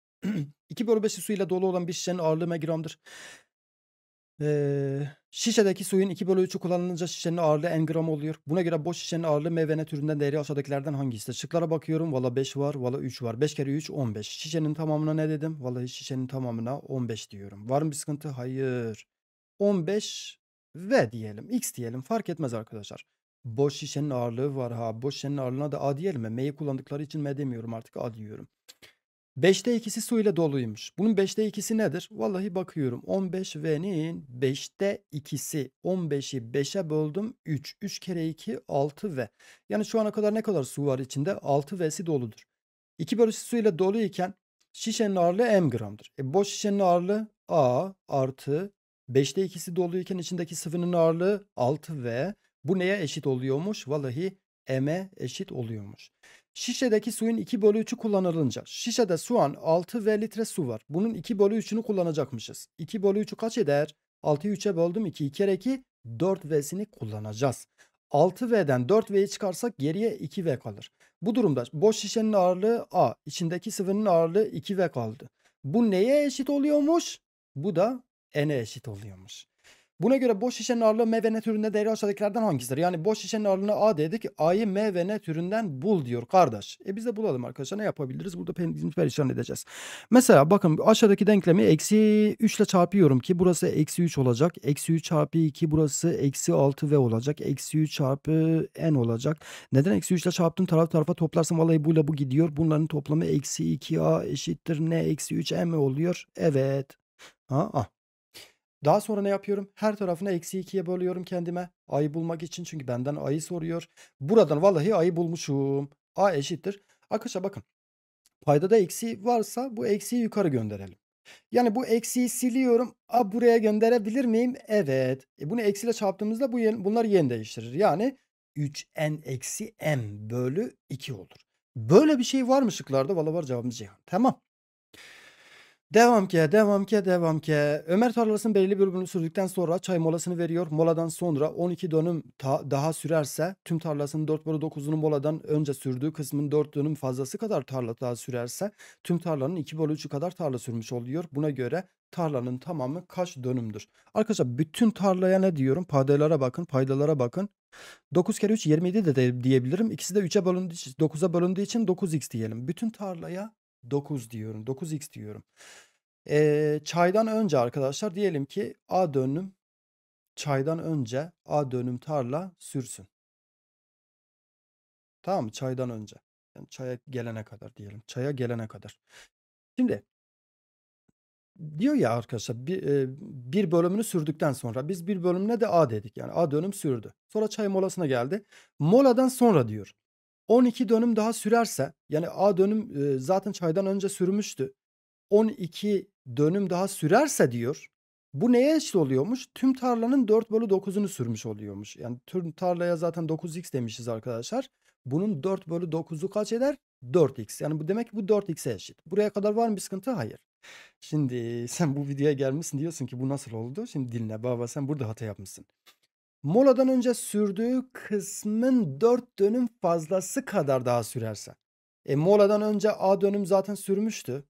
2 bölü 5'i ile dolu olan bir şişenin ağırlığı megramdır. Ee, şişedeki suyun 2 bölü 3'ü kullanılınca şişenin ağırlığı en gram oluyor. Buna göre boş şişenin ağırlığı meyvene türünden değeri aşağıdakilerden hangisi? Şıklara bakıyorum. Valla 5 var. Valla 3 var. 5 kere 3 15. Şişenin tamamına ne dedim? Valla şişenin tamamına 15 diyorum. Var mı bir sıkıntı? Hayır. 15 ve diyelim. X diyelim. Fark etmez arkadaşlar. Boş şişenin ağırlığı var ha. Boş şişenin ağırlığına da A diyelim M'yi kullandıkları için M demiyorum artık A diyorum. 5'te ikisi su ile doluymuş. Bunun 5'te ikisi nedir? Vallahi bakıyorum. 15V'nin 5'te ikisi. 15'i 5'e böldüm. 3. 3 kere 2 6V. Yani şu ana kadar ne kadar su var içinde? 6V'si doludur. 2 bölü su ile dolu iken şişenin ağırlığı M gramdır. E, boş şişenin ağırlığı A artı 5'te ikisi doluyken içindeki sıvının ağırlığı 6V. Bu neye eşit oluyormuş? Vallahi M'e eşit oluyormuş. Şişedeki suyun 2 bölü 3'ü kullanılınca şişede şu an 6 ve litre su var. Bunun 2 bölü 3'ünü kullanacakmışız. 2 bölü 3'ü kaç eder? 6'yı 3'e böldüm 2 kere 2 4V'sini kullanacağız. 6V'den 4V'yi çıkarsak geriye 2V kalır. Bu durumda boş şişenin ağırlığı A, içindeki sıvının ağırlığı 2V kaldı. Bu neye eşit oluyormuş? Bu da N'e eşit oluyormuş. Buna göre boş şişenin ağırlığı M ve N türünde değeri aşağıdakilerden hangisidir? Yani boş şişenin ağırlığını A dedik. A'yı M ve N türünden bul diyor kardeş. E biz de bulalım arkadaşlar. Ne yapabiliriz? Burada bizim perişan edeceğiz. Mesela bakın aşağıdaki denklemi eksi 3 ile çarpıyorum ki burası eksi 3 olacak. Eksi 3 çarpı 2 burası eksi 6 V olacak. Eksi 3 çarpı N olacak. Neden eksi 3 ile çarptım? Taraf tarafa toplarsam vallahi bu buyla bu gidiyor. Bunların toplamı eksi 2A eşittir. N eksi 3 M oluyor. Evet. Ha, ah. Daha sonra ne yapıyorum? Her tarafına eksi 2'ye bölüyorum kendime. A'yı bulmak için çünkü benden A'yı soruyor. Buradan vallahi A'yı bulmuşum. A eşittir. Arkadaşlar bakın. Paydada eksi varsa bu eksiyi yukarı gönderelim. Yani bu eksiyi siliyorum. A buraya gönderebilir miyim? Evet. E bunu eksiyle çarptığımızda bu yen, bunlar yeni değiştirir. Yani 3n eksi m bölü 2 olur. Böyle bir şey var mı şıklarda? Valla var cevabımız Cihan. Tamam. Devam ki, devam ki, devam ki. Ömer tarlasının belirli bir bölümünü sürdükten sonra çay molasını veriyor. Moladan sonra 12 dönüm ta- daha sürerse tüm tarlasının 4 bölü 9'unu moladan önce sürdüğü kısmın 4 dönüm fazlası kadar tarla daha sürerse tüm tarlanın 2 bölü 3'ü kadar tarla sürmüş oluyor. Buna göre tarlanın tamamı kaç dönümdür? Arkadaşlar bütün tarlaya ne diyorum? Paydalara bakın, paydalara bakın. 9 kere 3 27 de, de diyebilirim. İkisi de 3'e bölündüğü için 9'a bölündüğü için 9x diyelim. Bütün tarlaya 9 diyorum. 9x diyorum. E, çaydan önce arkadaşlar diyelim ki A dönüm çaydan önce A dönüm tarla sürsün. Tamam mı? Çaydan önce. Yani çaya gelene kadar diyelim. Çaya gelene kadar. Şimdi diyor ya arkadaşlar bir, e, bir bölümünü sürdükten sonra biz bir bölümüne de A dedik. Yani A dönüm sürdü. Sonra çay molasına geldi. Moladan sonra diyor. 12 dönüm daha sürerse yani A dönüm e, zaten çaydan önce sürmüştü. 12 dönüm daha sürerse diyor. Bu neye eşit oluyormuş? Tüm tarlanın 4 bölü 9'unu sürmüş oluyormuş. Yani tüm tarlaya zaten 9x demişiz arkadaşlar. Bunun 4 bölü 9'u kaç eder? 4x. Yani bu demek ki bu 4x'e eşit. Buraya kadar var mı bir sıkıntı? Hayır. Şimdi sen bu videoya gelmişsin diyorsun ki bu nasıl oldu? Şimdi dinle baba sen burada hata yapmışsın moladan önce sürdüğü kısmın 4 dönüm fazlası kadar daha sürerse. E moladan önce A dönüm zaten sürmüştü.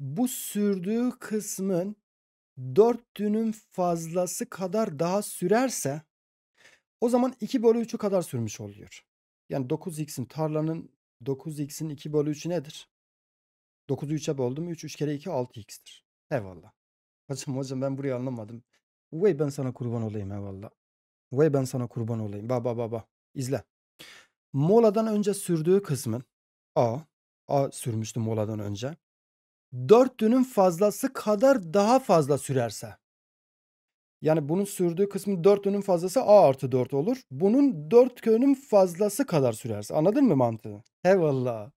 Bu sürdüğü kısmın 4 dönüm fazlası kadar daha sürerse o zaman 2 bölü 3'ü kadar sürmüş oluyor. Yani 9x'in tarlanın 9x'in 2 bölü 3'ü nedir? 9'u 3'e böldüm. 3 3 kere 2 6x'tir. Eyvallah. Hocam hocam ben burayı anlamadım. Vay ben sana kurban olayım eyvallah. Vay ben sana kurban olayım. Baba baba. İzle. Moladan önce sürdüğü kısmın A. A sürmüştü moladan önce. Dört dünün fazlası kadar daha fazla sürerse. Yani bunun sürdüğü kısmın dört dönüm fazlası A artı 4 olur. Bunun dört dönüm fazlası kadar sürerse. Anladın mı mantığı? Eyvallah.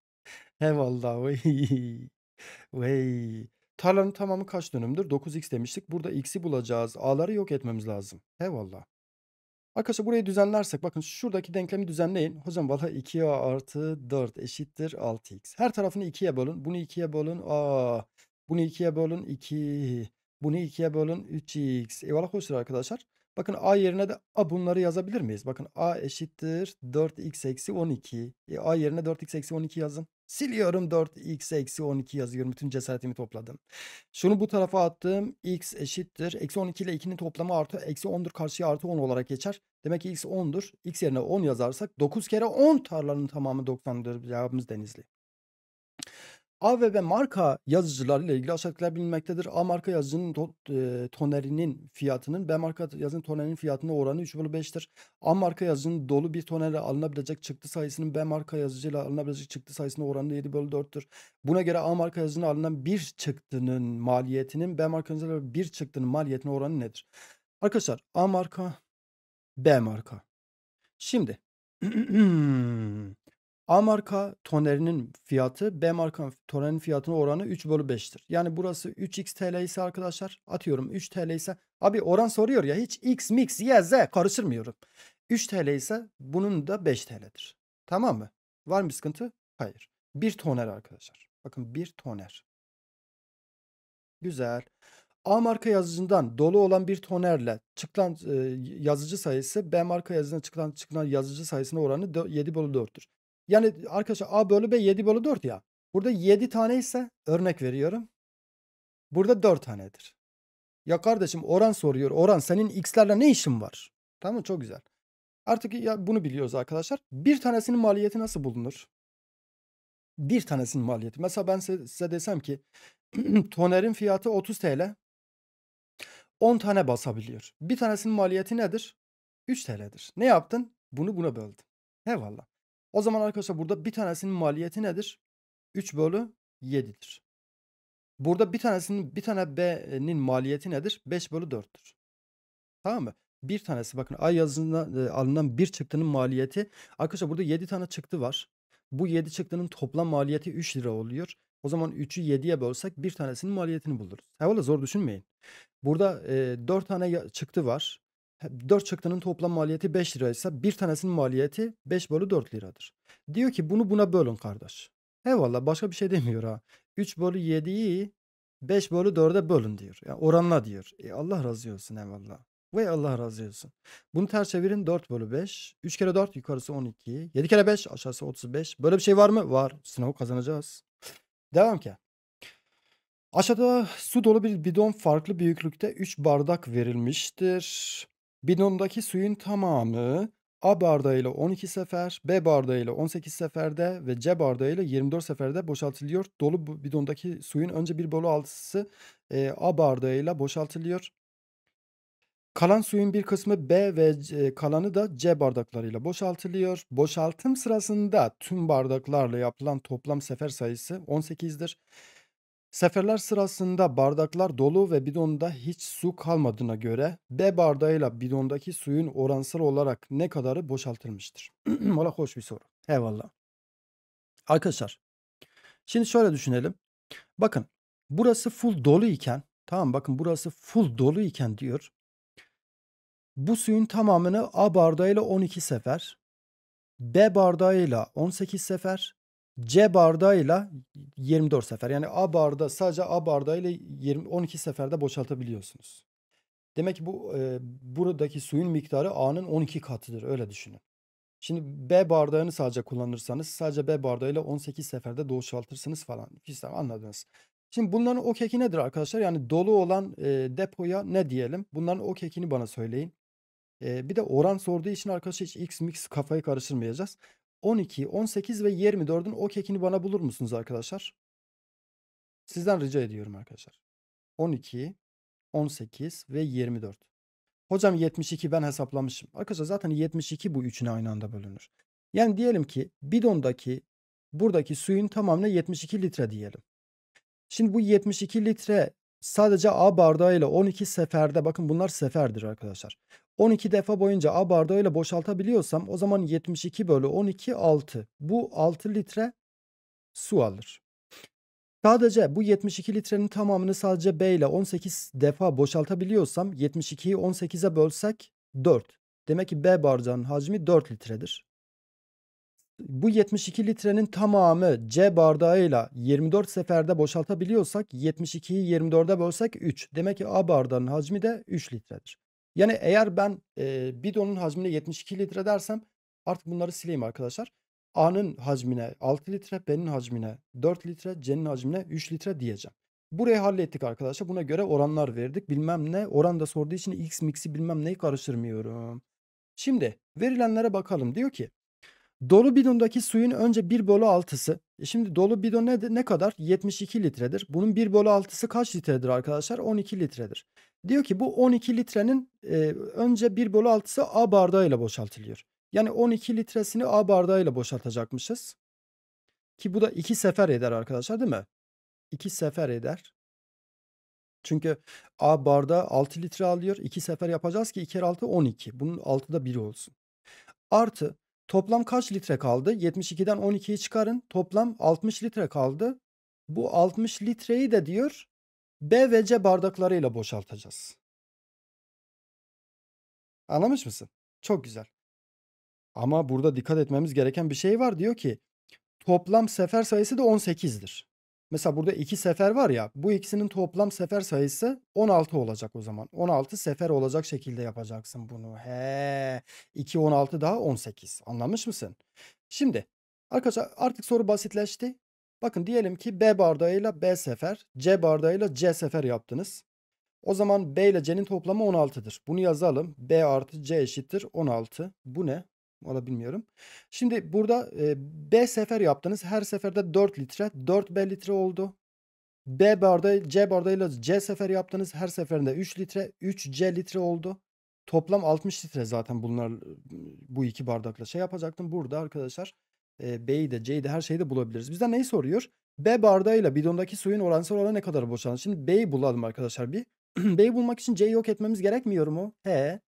Eyvallah. vay vay. Tarlanın tamamı kaç dönümdür? 9x demiştik. Burada x'i bulacağız. A'ları yok etmemiz lazım. Eyvallah. Arkadaşlar burayı düzenlersek bakın şuradaki denklemi düzenleyin. Hocam valla 2a artı 4 eşittir 6x. Her tarafını 2'ye bölün. Bunu 2'ye bölün. Aa, bunu 2'ye bölün 2. Bunu 2'ye bölün 3x. Eyvallah hoşçakalın arkadaşlar. Bakın a yerine de a bunları yazabilir miyiz? Bakın a eşittir 4x eksi 12. E, a yerine 4x eksi 12 yazın. Siliyorum 4x eksi 12 yazıyorum. Bütün cesaretimi topladım. Şunu bu tarafa attım. x eşittir. Eksi 12 ile 2'nin toplamı artı eksi 10'dur. Karşıya artı 10 olarak geçer. Demek ki x 10'dur. x yerine 10 yazarsak 9 kere 10 tarlanın tamamı 90'dır. Cevabımız denizli. A ve B marka yazıcılar ile ilgili aşağıdakiler bilinmektedir. A marka yazıcının e, tonerinin fiyatının B marka yazıcının tonerinin fiyatına oranı 3 bölü 5'tir. A marka yazıcının dolu bir tonere alınabilecek çıktı sayısının B marka yazıcıyla alınabilecek çıktı sayısına oranı 7 bölü 4'tür. Buna göre A marka yazıcının alınan bir çıktının maliyetinin B marka yazıcıyla bir çıktının maliyetine oranı nedir? Arkadaşlar A marka B marka. Şimdi A marka tonerinin fiyatı B marka tonerinin fiyatına oranı 3 bölü 5'tir. Yani burası 3x TL ise arkadaşlar atıyorum 3 TL ise abi oran soruyor ya hiç x mix y z karıştırmıyorum. 3 TL ise bunun da 5 TL'dir. Tamam mı? Var mı sıkıntı? Hayır. Bir toner arkadaşlar. Bakın bir toner. Güzel. A marka yazıcından dolu olan bir tonerle çıkılan e, yazıcı sayısı B marka yazıcından çıkılan çıkılan yazıcı sayısına oranı 7 bölü 4'tür. Yani arkadaşlar A bölü B 7 bölü 4 ya. Burada 7 tane ise örnek veriyorum. Burada 4 tanedir. Ya kardeşim oran soruyor. Oran senin x'lerle ne işin var? Tamam mı? Çok güzel. Artık ya bunu biliyoruz arkadaşlar. Bir tanesinin maliyeti nasıl bulunur? Bir tanesinin maliyeti. Mesela ben size desem ki tonerin fiyatı 30 TL. 10 tane basabiliyor. Bir tanesinin maliyeti nedir? 3 TL'dir. Ne yaptın? Bunu buna böldün. Eyvallah. O zaman arkadaşlar burada bir tanesinin maliyeti nedir? 3 bölü 7'dir. Burada bir tanesinin bir tane B'nin maliyeti nedir? 5 bölü 4'tür. Tamam mı? Bir tanesi bakın A yazısında e, alınan bir çıktının maliyeti. Arkadaşlar burada 7 tane çıktı var. Bu 7 çıktının toplam maliyeti 3 lira oluyor. O zaman 3'ü 7'ye bölsek bir tanesinin maliyetini buluruz. Hevala zor düşünmeyin. Burada e, 4 tane çıktı var. 4 çıktının toplam maliyeti 5 liraysa bir tanesinin maliyeti 5 bölü 4 liradır. Diyor ki bunu buna bölün kardeş. Eyvallah başka bir şey demiyor ha. 3 bölü 7'yi 5 bölü 4'e bölün diyor. Yani oranla diyor. E Allah razı olsun eyvallah. Ve Allah razı olsun. Bunu ters çevirin 4 bölü 5. 3 kere 4 yukarısı 12. 7 kere 5 aşağısı 35. Böyle bir şey var mı? Var. Sınavı kazanacağız. Devam ki. Aşağıda su dolu bir bidon farklı büyüklükte 3 bardak verilmiştir. Bidondaki suyun tamamı A bardağıyla 12 sefer, B bardağıyla 18 seferde ve C bardağıyla 24 seferde boşaltılıyor. Dolu bidondaki suyun önce bir bolu altısı e, A bardağıyla boşaltılıyor. Kalan suyun bir kısmı B ve C, kalanı da C bardaklarıyla boşaltılıyor. Boşaltım sırasında tüm bardaklarla yapılan toplam sefer sayısı 18'dir. Seferler sırasında bardaklar dolu ve bidonda hiç su kalmadığına göre B bardağıyla bidondaki suyun oransal olarak ne kadarı boşaltılmıştır? Valla hoş bir soru. Eyvallah. Arkadaşlar şimdi şöyle düşünelim. Bakın burası full dolu iken tamam bakın burası full dolu iken diyor. Bu suyun tamamını A bardağıyla 12 sefer, B bardağıyla 18 sefer, C bardağıyla 24 sefer. Yani A barda sadece A bardağıyla 20, 12 seferde boşaltabiliyorsunuz. Demek ki bu e, buradaki suyun miktarı A'nın 12 katıdır. Öyle düşünün. Şimdi B bardağını sadece kullanırsanız sadece B bardağıyla 18 seferde boşaltırsınız falan. Sistem anladınız. Şimdi bunların o keki nedir arkadaşlar? Yani dolu olan e, depoya ne diyelim? Bunların o kekini bana söyleyin. E, bir de oran sorduğu için arkadaşlar hiç x mix kafayı karıştırmayacağız. 12, 18 ve 24'ün o kekini bana bulur musunuz arkadaşlar? Sizden rica ediyorum arkadaşlar. 12, 18 ve 24. Hocam 72 ben hesaplamışım. Arkadaşlar zaten 72 bu üçüne aynı anda bölünür. Yani diyelim ki bidondaki buradaki suyun tamamına 72 litre diyelim. Şimdi bu 72 litre sadece A bardağıyla 12 seferde bakın bunlar seferdir arkadaşlar. 12 defa boyunca A bardağı ile boşaltabiliyorsam o zaman 72 bölü 12 6. Bu 6 litre su alır. Sadece bu 72 litrenin tamamını sadece B ile 18 defa boşaltabiliyorsam 72'yi 18'e bölsek 4. Demek ki B bardağının hacmi 4 litredir. Bu 72 litrenin tamamı C bardağıyla 24 seferde boşaltabiliyorsak 72'yi 24'e bölsek 3. Demek ki A bardağının hacmi de 3 litredir. Yani eğer ben e, bidonun hacmine 72 litre dersem artık bunları sileyim arkadaşlar. A'nın hacmine 6 litre, B'nin hacmine 4 litre, C'nin hacmine 3 litre diyeceğim. Burayı hallettik arkadaşlar. Buna göre oranlar verdik. Bilmem ne. Oran da sorduğu için x mix'i bilmem neyi karıştırmıyorum. Şimdi verilenlere bakalım. Diyor ki dolu bidondaki suyun önce 1 bölü 6'sı. E şimdi dolu bidon ne, ne kadar? 72 litredir. Bunun 1 bölü 6'sı kaç litredir arkadaşlar? 12 litredir. Diyor ki bu 12 litrenin e, önce 1 bölü 6'sı A bardağıyla boşaltılıyor. Yani 12 litresini A bardağıyla boşaltacakmışız. Ki bu da 2 sefer eder arkadaşlar değil mi? 2 sefer eder. Çünkü A bardağı 6 litre alıyor. 2 sefer yapacağız ki 2 kere 6 12. Bunun 6'da 1 olsun. Artı toplam kaç litre kaldı? 72'den 12'yi çıkarın. Toplam 60 litre kaldı. Bu 60 litreyi de diyor B ve C bardaklarıyla boşaltacağız. Anlamış mısın? Çok güzel. Ama burada dikkat etmemiz gereken bir şey var. Diyor ki toplam sefer sayısı da 18'dir. Mesela burada 2 sefer var ya bu ikisinin toplam sefer sayısı 16 olacak o zaman. 16 sefer olacak şekilde yapacaksın bunu. He 2 16 daha 18. Anlamış mısın? Şimdi arkadaşlar artık soru basitleşti. Bakın diyelim ki B bardağıyla B sefer, C bardağıyla C sefer yaptınız. O zaman B ile C'nin toplamı 16'dır. Bunu yazalım. B artı C eşittir 16. Bu ne? Valla bilmiyorum. Şimdi burada e, B sefer yaptınız. Her seferde 4 litre. 4 B litre oldu. B bardağı, C bardağıyla C sefer yaptınız. Her seferinde 3 litre. 3 C litre oldu. Toplam 60 litre zaten bunlar bu iki bardakla şey yapacaktım. Burada arkadaşlar e, B'yi de C'yi de her şeyi de bulabiliriz. Bizden neyi soruyor? B bardağıyla bidondaki suyun oransal oranı ne kadar boşaldı? Şimdi B'yi bulalım arkadaşlar bir. B'yi bulmak için C'yi yok etmemiz gerekmiyor mu? He.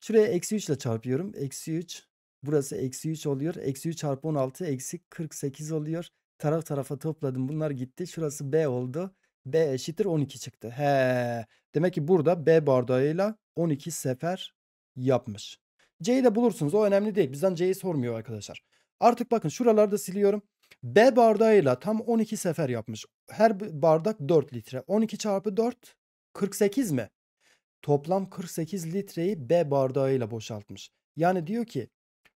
Şuraya eksi 3 ile çarpıyorum. Eksi 3. Burası eksi 3 oluyor. Eksi 3 çarpı 16 eksi 48 oluyor. Taraf tarafa topladım. Bunlar gitti. Şurası B oldu. B eşittir 12 çıktı. He. Demek ki burada B bardağıyla 12 sefer yapmış. C'yi de bulursunuz. O önemli değil. Bizden C'yi sormuyor arkadaşlar. Artık bakın şuralarda siliyorum. B bardağıyla tam 12 sefer yapmış. Her bardak 4 litre. 12 çarpı 4 48 mi? Toplam 48 litreyi B bardağıyla boşaltmış. Yani diyor ki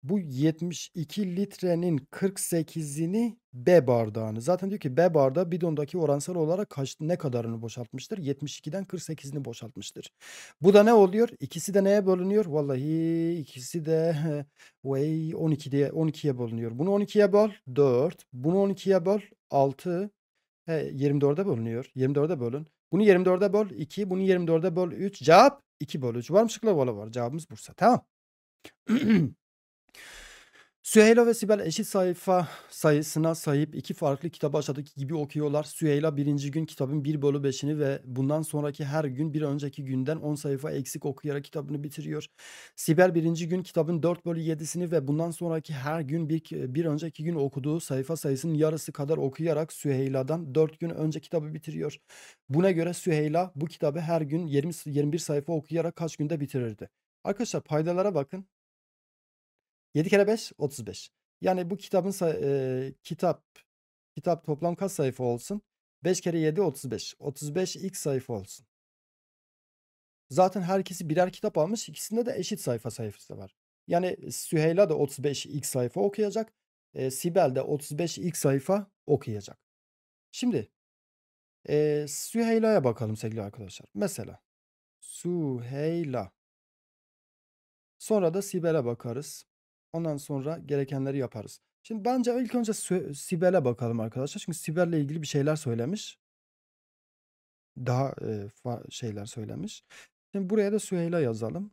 bu 72 litrenin 48'ini B bardağını. Zaten diyor ki B bardağı bidondaki oransal olarak kaç, ne kadarını boşaltmıştır? 72'den 48'ini boşaltmıştır. Bu da ne oluyor? İkisi de neye bölünüyor? Vallahi ikisi de way 12'ye 12'ye bölünüyor. Bunu 12'ye böl 4. Bunu 12'ye böl 6. He, 24'e bölünüyor. 24'e bölün. Bunu 24'e böl 2. Bunu 24'e böl 3. Cevap 2 bölü 3. Var mı şıklar? Valla var. Cevabımız Bursa. Tamam. Süheyla ve Sibel eşit sayfa sayısına sahip iki farklı kitabı aşağıdaki gibi okuyorlar. Süheyla birinci gün kitabın 1 bölü 5'ini ve bundan sonraki her gün bir önceki günden 10 sayfa eksik okuyarak kitabını bitiriyor. Sibel birinci gün kitabın 4 bölü 7'sini ve bundan sonraki her gün bir, bir önceki gün okuduğu sayfa sayısının yarısı kadar okuyarak Süheyla'dan 4 gün önce kitabı bitiriyor. Buna göre Süheyla bu kitabı her gün 20, 21 sayfa okuyarak kaç günde bitirirdi? Arkadaşlar paydalara bakın. 7 kere 5 35. Yani bu kitabın e, kitap kitap toplam kaç sayfa olsun? 5 kere 7 35. 35 ilk sayfa olsun. Zaten herkesi birer kitap almış. İkisinde de eşit sayfa sayfası var. Yani Süheyla da 35 ilk sayfa okuyacak. E, Sibel de 35 ilk sayfa okuyacak. Şimdi e, Süheyla'ya bakalım sevgili arkadaşlar. Mesela Süheyla. Sonra da Sibel'e bakarız. Ondan sonra gerekenleri yaparız. Şimdi bence ilk önce Sibel'e bakalım arkadaşlar. Çünkü Sibel'le ilgili bir şeyler söylemiş. Daha e, şeyler söylemiş. Şimdi buraya da Süheyla yazalım.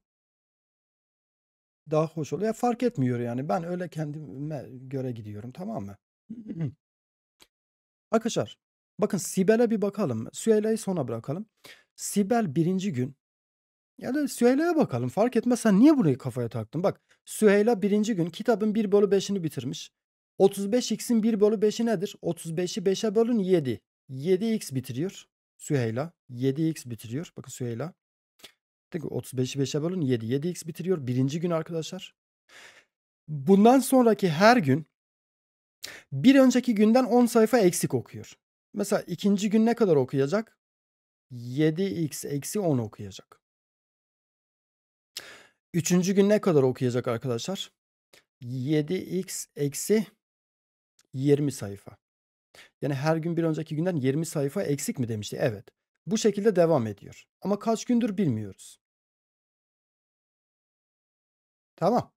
Daha hoş oluyor. fark etmiyor yani. Ben öyle kendime göre gidiyorum tamam mı? arkadaşlar bakın Sibel'e bir bakalım. Süheyla'yı sona bırakalım. Sibel birinci gün ya da Süheyla'ya bakalım. Fark etmez sen niye burayı kafaya taktın? Bak Süheyla birinci gün kitabın 1 bölü 5'ini bitirmiş. 35x'in 1 bölü 5'i nedir? 35'i 5'e bölün 7. 7x bitiriyor. Süheyla. 7x bitiriyor. Bakın Süheyla. 35'i 5'e bölün 7. 7x bitiriyor. Birinci gün arkadaşlar. Bundan sonraki her gün bir önceki günden 10 sayfa eksik okuyor. Mesela ikinci gün ne kadar okuyacak? 7x eksi 10 okuyacak. Üçüncü gün ne kadar okuyacak arkadaşlar? 7x eksi 20 sayfa. Yani her gün bir önceki günden 20 sayfa eksik mi demişti? Evet. Bu şekilde devam ediyor. Ama kaç gündür bilmiyoruz. Tamam.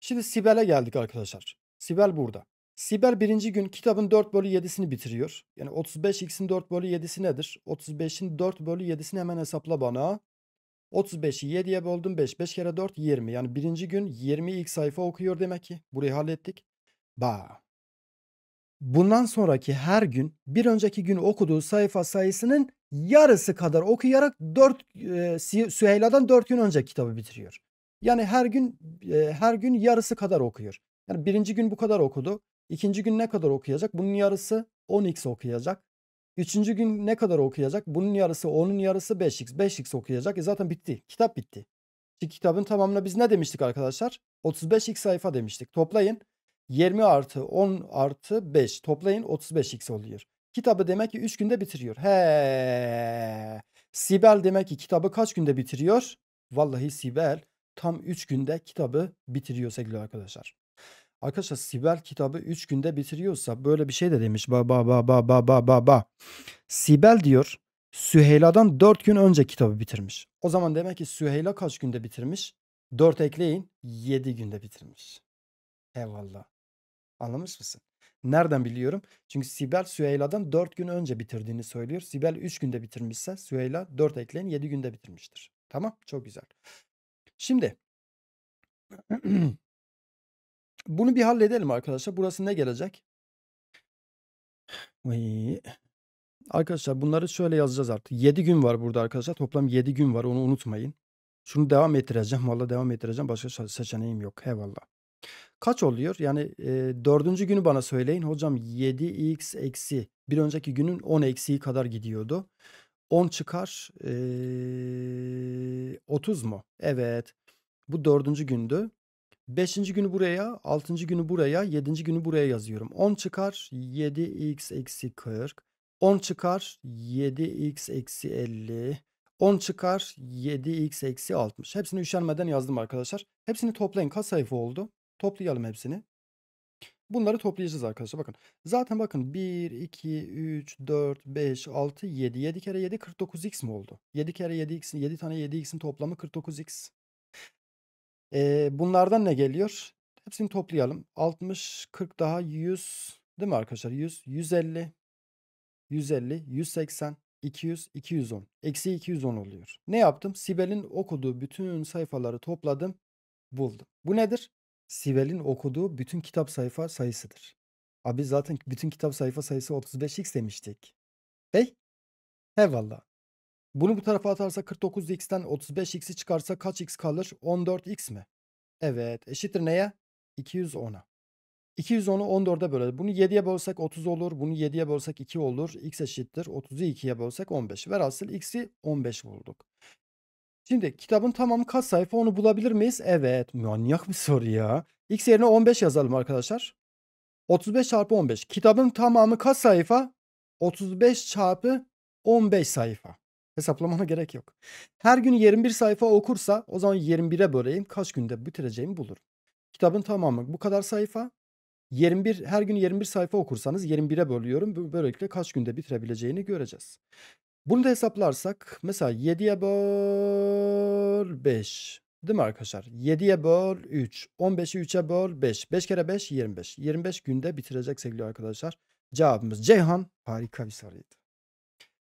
Şimdi Sibel'e geldik arkadaşlar. Sibel burada. Sibel birinci gün kitabın 4 bölü 7'sini bitiriyor. Yani 35x'in 4 bölü 7'si nedir? 35'in 4 bölü 7'sini hemen hesapla bana. 35'i 7'ye böldüm 5. 5 kere 4 20. Yani birinci gün 20 ilk sayfa okuyor demek ki. Burayı hallettik. Ba. Bundan sonraki her gün bir önceki gün okuduğu sayfa sayısının yarısı kadar okuyarak 4 e, Süheyla'dan 4 gün önce kitabı bitiriyor. Yani her gün e, her gün yarısı kadar okuyor. Yani birinci gün bu kadar okudu. İkinci gün ne kadar okuyacak? Bunun yarısı 10x okuyacak. Üçüncü gün ne kadar okuyacak? Bunun yarısı, onun yarısı 5x. 5x okuyacak. E zaten bitti. Kitap bitti. Çünkü kitabın tamamına biz ne demiştik arkadaşlar? 35x sayfa demiştik. Toplayın. 20 artı 10 artı 5 toplayın 35x oluyor. Kitabı demek ki 3 günde bitiriyor. He. Sibel demek ki kitabı kaç günde bitiriyor? Vallahi Sibel tam 3 günde kitabı bitiriyor sevgili arkadaşlar. Arkadaşlar Sibel kitabı 3 günde bitiriyorsa böyle bir şey de demiş. Ba ba ba ba ba ba ba ba. Sibel diyor Süheyla'dan 4 gün önce kitabı bitirmiş. O zaman demek ki Süheyla kaç günde bitirmiş? 4 ekleyin 7 günde bitirmiş. Eyvallah. Anlamış mısın? Nereden biliyorum? Çünkü Sibel Süheyla'dan 4 gün önce bitirdiğini söylüyor. Sibel 3 günde bitirmişse Süheyla 4 ekleyin 7 günde bitirmiştir. Tamam çok güzel. Şimdi Bunu bir halledelim arkadaşlar. Burası ne gelecek? Arkadaşlar bunları şöyle yazacağız artık. 7 gün var burada arkadaşlar. Toplam 7 gün var onu unutmayın. Şunu devam ettireceğim. Valla devam ettireceğim. Başka seçeneğim yok. valla. Kaç oluyor? Yani e, dördüncü günü bana söyleyin. Hocam 7x eksi bir önceki günün 10 eksiği kadar gidiyordu. 10 çıkar e, 30 mu? Evet. Bu dördüncü gündü. Beşinci günü buraya, altıncı günü buraya, yedinci günü buraya yazıyorum. 10 çıkar 7x eksi 40. 10 çıkar 7x eksi 50. 10 çıkar 7x eksi 60. Hepsini üşenmeden yazdım arkadaşlar. Hepsini toplayın. Kaç sayfa oldu? Toplayalım hepsini. Bunları toplayacağız arkadaşlar. Bakın zaten bakın 1, 2, 3, 4, 5, 6, 7. 7 kere 7 49x mi oldu? 7 kere 7 x'in 7 tane 7x'in toplamı 49x. E, bunlardan ne geliyor? Hepsini toplayalım. 60, 40 daha 100 değil mi arkadaşlar? 100, 150, 150, 180, 200, 210. Eksi 210 oluyor. Ne yaptım? Sibel'in okuduğu bütün sayfaları topladım, buldum. Bu nedir? Sibel'in okuduğu bütün kitap sayfa sayısıdır. Abi zaten bütün kitap sayfa sayısı 35x demiştik. Hey? He bunu bu tarafa atarsa 49x'ten 35x'i çıkarsa kaç x kalır? 14x mi? Evet. Eşittir neye? 210'a. 210'u 14'e bölelim. Bunu 7'ye bölsek 30 olur. Bunu 7'ye bölsek 2 olur. x eşittir. 30'u 2'ye bölsek 15. Velhasıl x'i 15 bulduk. Şimdi kitabın tamamı kaç sayfa onu bulabilir miyiz? Evet. Manyak bir soru ya. X yerine 15 yazalım arkadaşlar. 35 çarpı 15. Kitabın tamamı kaç sayfa? 35 çarpı 15 sayfa. Hesaplamana gerek yok. Her gün 21 sayfa okursa o zaman 21'e böleyim kaç günde bitireceğimi bulurum. Kitabın tamamı bu kadar sayfa. 21 her gün 21 sayfa okursanız 21'e bölüyorum. Böylelikle kaç günde bitirebileceğini göreceğiz. Bunu da hesaplarsak mesela 7'ye böl 5. Değil mi arkadaşlar? 7'ye böl 3. 15'i 3'e böl 5. 5 kere 5 25. 25 günde bitirecek sevgili arkadaşlar. Cevabımız Ceyhan harika bir soruydu.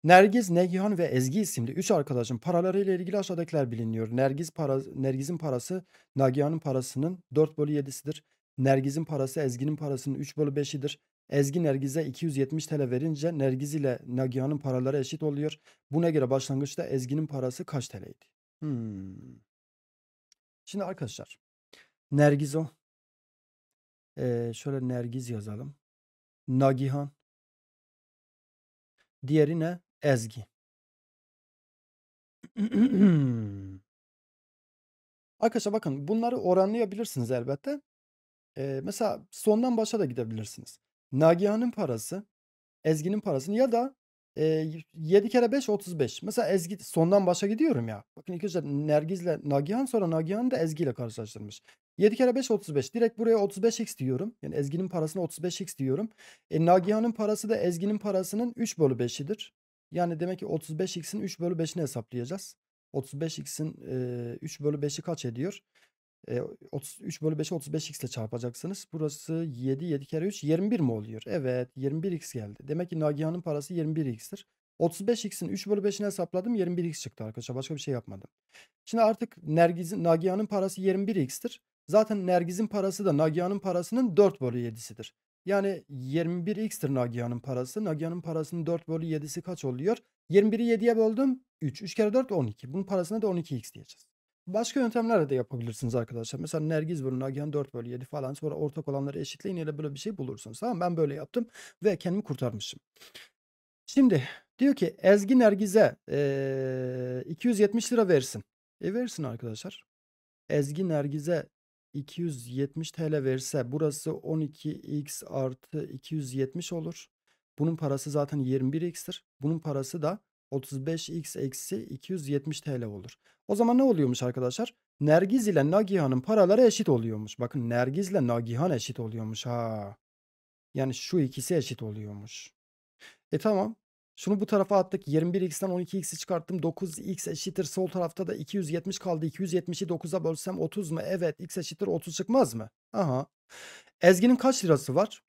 Nergiz, Negihan ve Ezgi isimli üç arkadaşın paraları ile ilgili aşağıdakiler biliniyor. Nergiz para, Nergiz'in parası Nagihan'ın parasının 4 bölü 7'sidir. Nergiz'in parası Ezgi'nin parasının 3 bölü 5'idir. Ezgi Nergiz'e 270 TL verince Nergiz ile Nagihan'ın paraları eşit oluyor. Buna göre başlangıçta Ezgi'nin parası kaç TL'ydi? Hmm. Şimdi arkadaşlar Nergiz o. Ee, şöyle Nergiz yazalım. Nagihan. Diğeri ne? Ezgi. Arkadaşlar bakın bunları oranlayabilirsiniz elbette. Eee, mesela sondan başa da gidebilirsiniz. Nagihan'ın parası, Ezgi'nin parasını ya da eee, 7 kere 5 35. Mesela Ezgi sondan başa gidiyorum ya. Bakın ilk önce Nergiz'le Nagihan sonra Nagihan'ı da Ezgi ile karşılaştırmış. 7 kere 5 35. Direkt buraya 35x diyorum. Yani Ezgi'nin parasına 35x diyorum. E, Nagihan'ın parası da Ezgi'nin parasının 3 bölü 5'idir. Yani demek ki 35x'in 3 bölü 5'ini hesaplayacağız. 35x'in e, 3 bölü 5'i kaç ediyor? E, 3 bölü 5'i 35x ile çarpacaksınız. Burası 7, 7 kere 3, 21 mi oluyor? Evet, 21x geldi. Demek ki Nagihan'ın parası 21x'tir. 35x'in 3 bölü 5'ini hesapladım 21x çıktı arkadaşlar. Başka bir şey yapmadım. Şimdi artık Nagihan'ın parası 21x'tir. Zaten Nergiz'in parası da Nagihan'ın parasının 4 bölü 7'sidir. Yani 21 xtir Nagihan'ın parası. Nagihan'ın parasının 4 bölü 7'si kaç oluyor? 21'i 7'ye böldüm. 3. 3 kere 4 12. Bunun parasına da 12x diyeceğiz. Başka yöntemlerle de yapabilirsiniz arkadaşlar. Mesela Nergiz bölü Nagihan 4 bölü 7 falan. Sonra ortak olanları eşitleyin ile böyle bir şey bulursunuz. Tamam ben böyle yaptım ve kendimi kurtarmışım. Şimdi diyor ki Ezgi Nergiz'e e, 270 lira versin. E versin arkadaşlar. Ezgi Nergiz'e 270 TL verirse burası 12x artı 270 olur. Bunun parası zaten 21x'tir. Bunun parası da 35x eksi 270 TL olur. O zaman ne oluyormuş arkadaşlar? Nergiz ile Nagihan'ın paraları eşit oluyormuş. Bakın Nergiz ile Nagihan eşit oluyormuş ha. Yani şu ikisi eşit oluyormuş. E tamam şunu bu tarafa attık. 21x'ten 12x'i çıkarttım. 9x eşittir sol tarafta da 270 kaldı. 270'i 9'a bölsem 30 mu? Evet x eşittir 30 çıkmaz mı? Aha. Ezgi'nin kaç lirası var?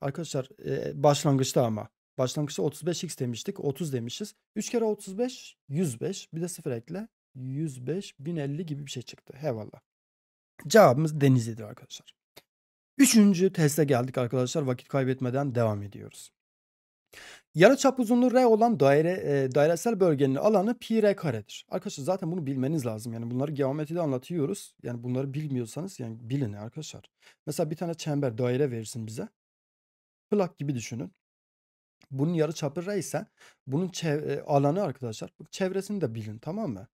Arkadaşlar e, başlangıçta ama. Başlangıçta 35x demiştik. 30 demişiz. 3 kere 35 105. Bir de 0 ekle. 105 1050 gibi bir şey çıktı. Hevallah. Cevabımız Denizli'dir arkadaşlar. Üçüncü teste geldik arkadaşlar. Vakit kaybetmeden devam ediyoruz. Yarıçap uzunluğu R olan daire e, dairesel bölgenin alanı pi r karedir. Arkadaşlar zaten bunu bilmeniz lazım. Yani bunları geometride anlatıyoruz. Yani bunları bilmiyorsanız yani bilin arkadaşlar. Mesela bir tane çember daire verirsin bize. Plak gibi düşünün. Bunun yarıçapı r ise bunun çev- e, alanı arkadaşlar. Çevresini de bilin tamam mı?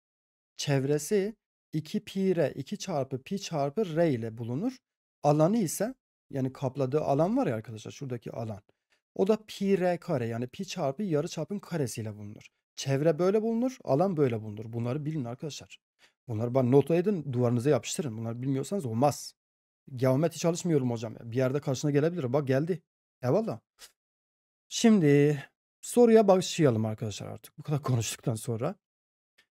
Çevresi 2 pi r 2 çarpı pi çarpı r ile bulunur. Alanı ise yani kapladığı alan var ya arkadaşlar şuradaki alan. O da pi r kare yani pi çarpı yarı çapın karesiyle bulunur. Çevre böyle bulunur, alan böyle bulunur. Bunları bilin arkadaşlar. Bunları bana not edin, duvarınıza yapıştırın. Bunları bilmiyorsanız olmaz. Geometri çalışmıyorum hocam. Bir yerde karşına gelebilir. Bak geldi. Eyvallah. Şimdi soruya başlayalım arkadaşlar artık. Bu kadar konuştuktan sonra.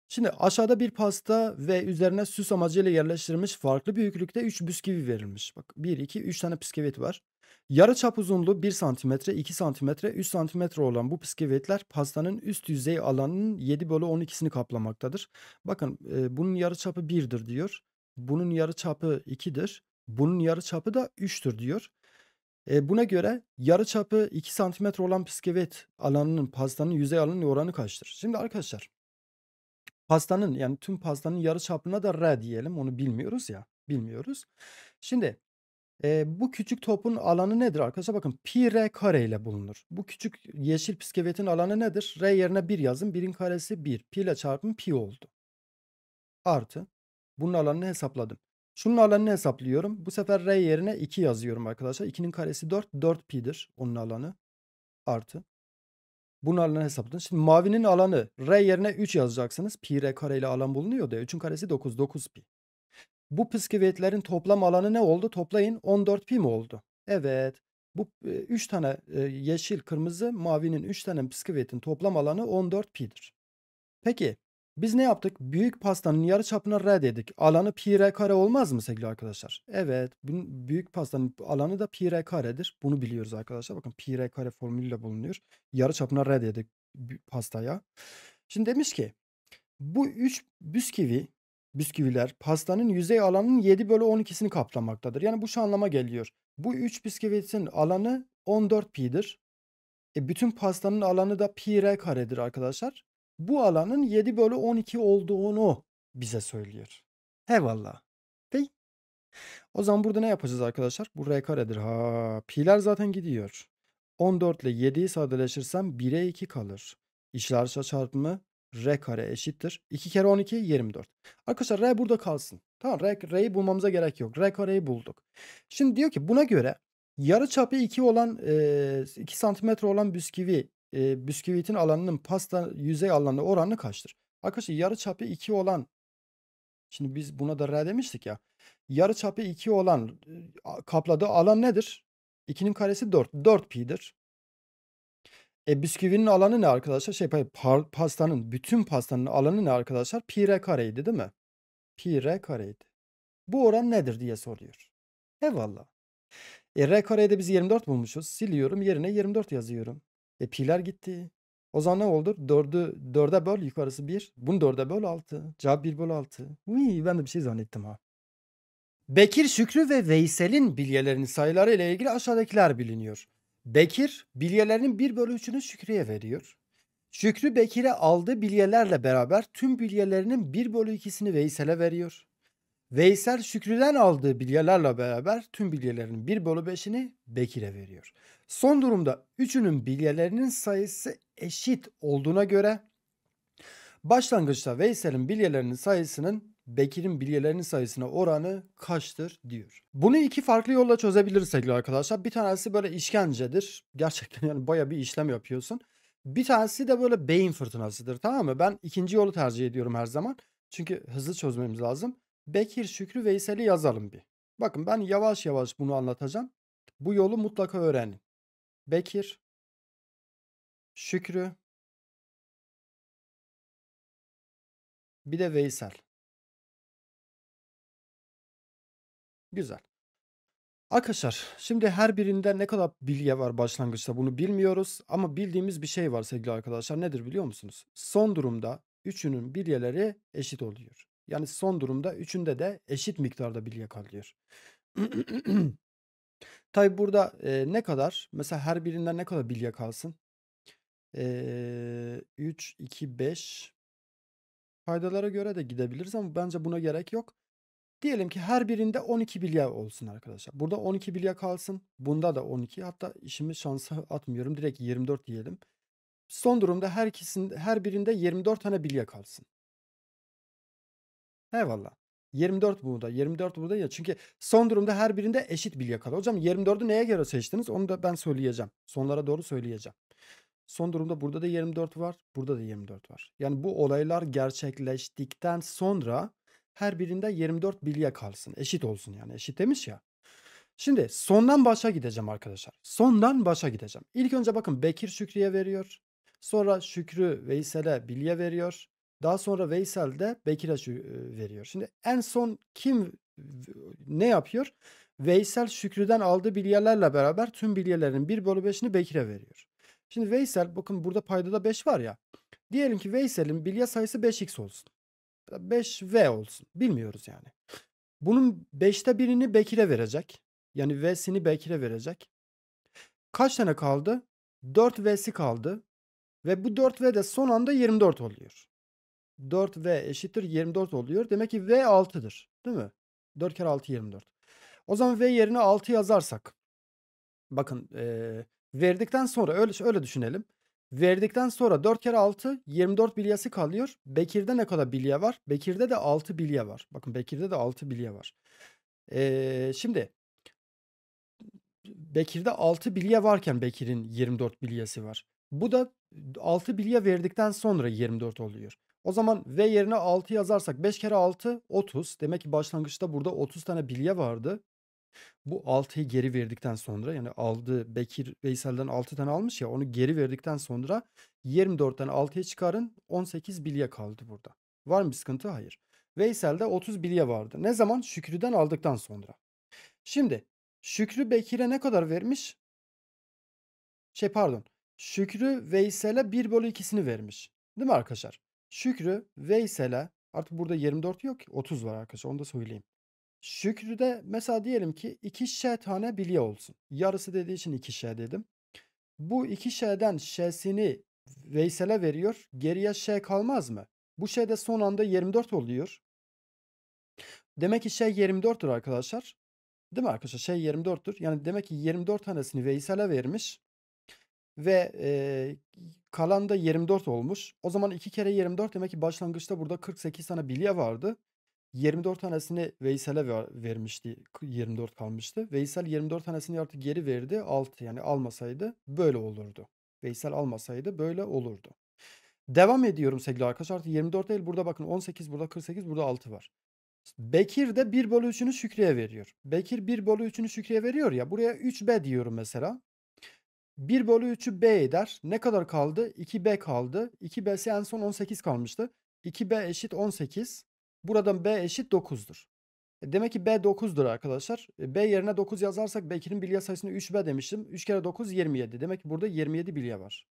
Şimdi aşağıda bir pasta ve üzerine süs amacıyla yerleştirilmiş farklı büyüklükte 3 bisküvi verilmiş. Bak 1, 2, 3 tane bisküvit var. Yarı çap uzunluğu 1 cm, 2 cm, 3 cm olan bu pskevetler pastanın üst yüzey alanının 7 bölü 12'sini kaplamaktadır. Bakın e, bunun çapı 1'dir diyor. Bunun yarı çapı 2'dir. Bunun yarı çapı da 3'tür diyor. E, buna göre yarı çapı 2 cm olan pskevet alanının pastanın yüzey alanının oranı kaçtır? Şimdi arkadaşlar pastanın yani tüm pastanın yarı çapına da r diyelim onu bilmiyoruz ya bilmiyoruz. Şimdi e, bu küçük topun alanı nedir arkadaşlar? Bakın pi r kare ile bulunur. Bu küçük yeşil piskevetin alanı nedir? R yerine 1 yazın. 1'in karesi 1. Pi ile çarpın pi oldu. Artı. Bunun alanını hesapladım. Şunun alanını hesaplıyorum. Bu sefer r yerine 2 yazıyorum arkadaşlar. 2'nin karesi 4. 4 pi'dir onun alanı. Artı. Bunun alanını hesapladım. Şimdi mavinin alanı r yerine 3 yazacaksınız. Pi r kare ile alan bulunuyor da 3'ün karesi 9. 9 pi. Bu püsküvitlerin toplam alanı ne oldu? Toplayın 14 pi mi oldu? Evet. Bu 3 e, tane e, yeşil, kırmızı, mavinin 3 tane bisküvitin toplam alanı 14 pi'dir. Peki biz ne yaptık? Büyük pastanın yarı çapına r dedik. Alanı pi r kare olmaz mı sevgili arkadaşlar? Evet. Büyük pastanın alanı da pi r karedir. Bunu biliyoruz arkadaşlar. Bakın pi r kare formülüyle bulunuyor. Yarı çapına r dedik pastaya. Şimdi demiş ki bu 3 bisküvi bisküviler pastanın yüzey alanının 7 bölü 12'sini kaplamaktadır. Yani bu şu anlama geliyor. Bu 3 bisküvitin alanı 14 pi'dir. E bütün pastanın alanı da pi r karedir arkadaşlar. Bu alanın 7 bölü 12 olduğunu bize söylüyor. Eyvallah. Değil. O zaman burada ne yapacağız arkadaşlar? Bu r karedir. Ha, pi'ler zaten gidiyor. 14 ile 7'yi sadeleşirsem 1'e 2 kalır. İşler çarpımı r kare eşittir. 2 kere 12 24. Arkadaşlar r burada kalsın. Tamam r, r'yi bulmamıza gerek yok. r kareyi bulduk. Şimdi diyor ki buna göre yarı çapı 2 olan e, 2 santimetre olan bisküvi e, bisküvitin alanının pasta yüzey alanına oranı kaçtır? Arkadaşlar yarı çapı 2 olan şimdi biz buna da r demiştik ya. Yarı çapı 2 olan kapladığı alan nedir? 2'nin karesi 4. 4 pi'dir. E, bisküvinin alanı ne arkadaşlar? Şey pastanın, bütün pastanın alanı ne arkadaşlar? Pi r kareydi değil mi? Pi r kareydi. Bu oran nedir diye soruyor. Eyvallah. E r karede biz 24 bulmuşuz. Siliyorum yerine 24 yazıyorum. E piler gitti. O zaman ne oldu? 4'ü 4'e böl yukarısı 1. Bunu 4'e böl 6. Cevap 1 böl 6. Uy, ben de bir şey zannettim ha. Bekir Şükrü ve Veysel'in bilyelerinin sayıları ile ilgili aşağıdakiler biliniyor. Bekir bilyelerinin bir bölü Şükrü'ye veriyor. Şükrü Bekir'e aldığı bilyelerle beraber tüm bilyelerinin bir bölü ikisini Veysel'e veriyor. Veysel Şükrü'den aldığı bilyelerle beraber tüm bilyelerin bir bölü 5'ini Bekir'e veriyor. Son durumda üçünün bilyelerinin sayısı eşit olduğuna göre başlangıçta Veysel'in bilyelerinin sayısının Bekir'in bilyelerinin sayısına oranı kaçtır diyor. Bunu iki farklı yolla çözebiliriz sevgili arkadaşlar. Bir tanesi böyle işkencedir. Gerçekten yani baya bir işlem yapıyorsun. Bir tanesi de böyle beyin fırtınasıdır tamam mı? Ben ikinci yolu tercih ediyorum her zaman. Çünkü hızlı çözmemiz lazım. Bekir, Şükrü, Veysel'i yazalım bir. Bakın ben yavaş yavaş bunu anlatacağım. Bu yolu mutlaka öğrenin. Bekir, Şükrü, bir de Veysel. Güzel. Arkadaşlar şimdi her birinde ne kadar bilgi var başlangıçta bunu bilmiyoruz ama bildiğimiz bir şey var sevgili arkadaşlar nedir biliyor musunuz? Son durumda üçünün bilyeleri eşit oluyor. Yani son durumda üçünde de eşit miktarda bilye kalıyor. Tabi burada e, ne kadar mesela her birinden ne kadar bilye kalsın? E, 3, 2, 5 faydalara göre de gidebiliriz ama bence buna gerek yok. Diyelim ki her birinde 12 bilya olsun arkadaşlar. Burada 12 bilya kalsın. Bunda da 12. Hatta işimi şansa atmıyorum. Direkt 24 diyelim. Son durumda her, her birinde 24 tane bilya kalsın. Eyvallah. 24 burada, 24 burada ya. Çünkü son durumda her birinde eşit bilya kalır. Hocam 24'ü neye göre seçtiniz? Onu da ben söyleyeceğim. Sonlara doğru söyleyeceğim. Son durumda burada da 24 var, burada da 24 var. Yani bu olaylar gerçekleştikten sonra her birinde 24 bilye kalsın. Eşit olsun yani eşit demiş ya. Şimdi sondan başa gideceğim arkadaşlar. Sondan başa gideceğim. İlk önce bakın Bekir Şükrü'ye veriyor. Sonra Şükrü Veysel'e bilye veriyor. Daha sonra Veysel de Bekir'e e, veriyor. Şimdi en son kim ne yapıyor? Veysel Şükrü'den aldığı bilyelerle beraber tüm bilyelerin 1 bölü 5'ini Bekir'e veriyor. Şimdi Veysel bakın burada payda da 5 var ya. Diyelim ki Veysel'in bilye sayısı 5x olsun. 5V olsun. Bilmiyoruz yani. Bunun 5'te birini Bekir'e verecek. Yani V'sini Bekir'e verecek. Kaç tane kaldı? 4V'si kaldı. Ve bu 4V de son anda 24 oluyor. 4V eşittir 24 oluyor. Demek ki V 6'dır. Değil mi? 4 kere 6 24. O zaman V yerine 6 yazarsak. Bakın ee, verdikten sonra öyle, öyle düşünelim. Verdikten sonra 4 kere 6 24 bilyası kalıyor. Bekir'de ne kadar bilye var? Bekir'de de 6 bilye var. Bakın Bekir'de de 6 bilye var. Ee, şimdi Bekir'de 6 bilye varken Bekir'in 24 bilyası var. Bu da 6 bilye verdikten sonra 24 oluyor. O zaman V yerine 6 yazarsak 5 kere 6 30. Demek ki başlangıçta burada 30 tane bilye vardı. Bu 6'yı geri verdikten sonra yani aldı Bekir Veysel'den 6 tane almış ya onu geri verdikten sonra 24'ten 6'ya çıkarın 18 bilye kaldı burada. Var mı bir sıkıntı? Hayır. Veysel'de 30 bilye vardı. Ne zaman? Şükrü'den aldıktan sonra. Şimdi Şükrü Bekir'e ne kadar vermiş? Şey pardon. Şükrü Veysel'e 1 bölü 2'sini vermiş. Değil mi arkadaşlar? Şükrü Veysel'e artık burada 24 yok ki 30 var arkadaşlar onu da söyleyeyim de mesela diyelim ki iki şe tane bilye olsun. Yarısı dediği için iki şey dedim. Bu iki şeyden şesini Veysel'e veriyor. Geriye şey kalmaz mı? Bu şey de son anda 24 oluyor. Demek ki şey 24'tür arkadaşlar. Değil mi arkadaşlar? Şey 24'tür. Yani demek ki 24 tanesini Veysel'e vermiş. Ve e, kalan da 24 olmuş. O zaman 2 kere 24 demek ki başlangıçta burada 48 tane bilye vardı. 24 tanesini Veysel'e vermişti. 24 kalmıştı. Veysel 24 tanesini artık geri verdi. 6 yani almasaydı böyle olurdu. Veysel almasaydı böyle olurdu. Devam ediyorum sevgili arkadaşlar. Artık 24 değil burada bakın 18 burada 48 burada 6 var. Bekir de 1 bölü 3'ünü Şükrü'ye veriyor. Bekir 1 bölü 3'ünü Şükrü'ye veriyor ya. Buraya 3B diyorum mesela. 1 bölü 3'ü B eder. Ne kadar kaldı? 2B kaldı. 2B'si en son 18 kalmıştı. 2B eşit 18. Buradan B eşit 9'dur. E, demek ki B 9'dur arkadaşlar. E, B yerine 9 yazarsak Bekir'in bilye sayısını 3B demiştim. 3 kere 9 27. Demek ki burada 27 bilye var.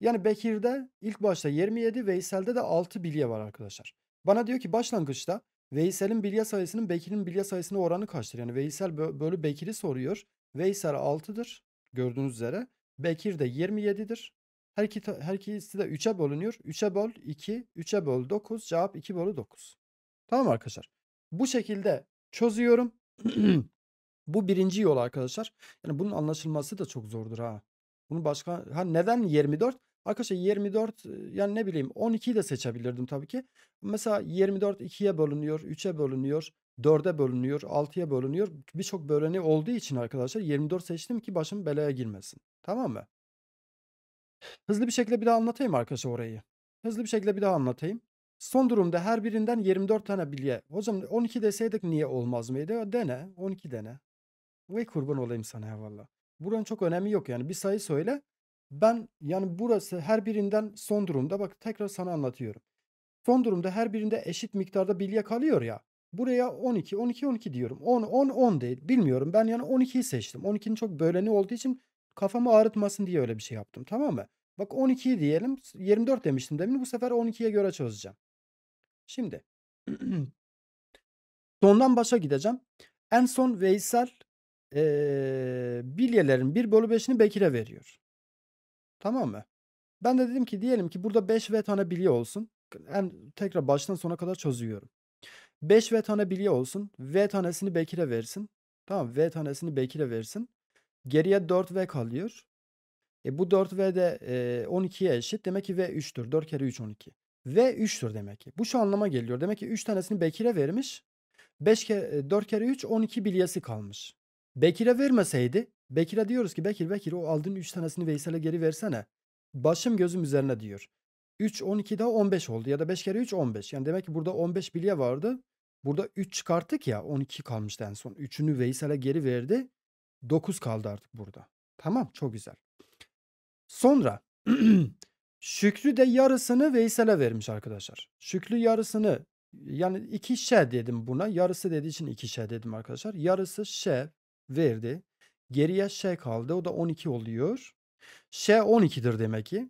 Yani Bekir'de ilk başta 27 Veysel'de de 6 bilye var arkadaşlar. Bana diyor ki başlangıçta Veysel'in bilye sayısının Bekir'in bilye sayısına oranı kaçtır? Yani Veysel bölü Bekir'i soruyor. Veysel 6'dır gördüğünüz üzere. Bekir de 27'dir. Her, iki, her ikisi de 3'e bölünüyor. 3'e böl 2, 3'e böl 9. Cevap 2 bölü 9. Tamam arkadaşlar. Bu şekilde çözüyorum. Bu birinci yol arkadaşlar. Yani bunun anlaşılması da çok zordur ha. Bunu başka ha neden 24? Arkadaşlar 24 e, yani ne bileyim 12'yi de seçebilirdim tabii ki. Mesela 24 2'ye bölünüyor, 3'e bölünüyor, 4'e bölünüyor, 6'ya bölünüyor. Birçok böleni olduğu için arkadaşlar 24 seçtim ki başım belaya girmesin. Tamam mı? Hızlı bir şekilde bir daha anlatayım arkadaşlar orayı. Hızlı bir şekilde bir daha anlatayım. Son durumda her birinden 24 tane bilye. Hocam 12 deseydik niye olmaz mıydı? Ya dene 12 dene. Ve kurban olayım sana ya valla. Buranın çok önemi yok yani bir sayı söyle. Ben yani burası her birinden son durumda bak tekrar sana anlatıyorum. Son durumda her birinde eşit miktarda bilye kalıyor ya. Buraya 12, 12, 12 diyorum. 10, 10, 10 değil. Bilmiyorum. Ben yani 12'yi seçtim. 12'nin çok böleni olduğu için kafamı ağrıtmasın diye öyle bir şey yaptım. Tamam mı? Bak 12'yi diyelim. 24 demiştim demin. Bu sefer 12'ye göre çözeceğim. Şimdi sondan başa gideceğim. En son Veysel ee, bilyelerin 1 bölü 5'ini Bekir'e veriyor. Tamam mı? Ben de dedim ki diyelim ki burada 5 V tane bilye olsun. En, tekrar baştan sona kadar çözüyorum. 5 V tane bilye olsun. V tanesini Bekir'e versin. Tamam V tanesini Bekir'e versin. Geriye 4 V kalıyor. E bu 4 V de e, 12'ye eşit. Demek ki V 3'tür. 4 kere 3 12. Ve 3'tür demek ki. Bu şu anlama geliyor. Demek ki 3 tanesini Bekir'e vermiş. 5 e, kere 4 kere 3 12 bilyesi kalmış. Bekir'e vermeseydi Bekir'e diyoruz ki Bekir Bekir o aldığın 3 tanesini Veysel'e geri versene. Başım gözüm üzerine diyor. 3 12 daha 15 oldu ya da 5 kere 3 15. Yani demek ki burada 15 bilye vardı. Burada 3 çıkarttık ya 12 kalmıştı en son. 3'ünü Veysel'e geri verdi. 9 kaldı artık burada. Tamam çok güzel. Sonra Şükrü de yarısını Veysel'e vermiş arkadaşlar. Şükrü yarısını yani iki şe dedim buna. Yarısı dediği için iki şe dedim arkadaşlar. Yarısı şe verdi. Geriye şe kaldı. O da 12 oluyor. Şe 12'dir demek ki.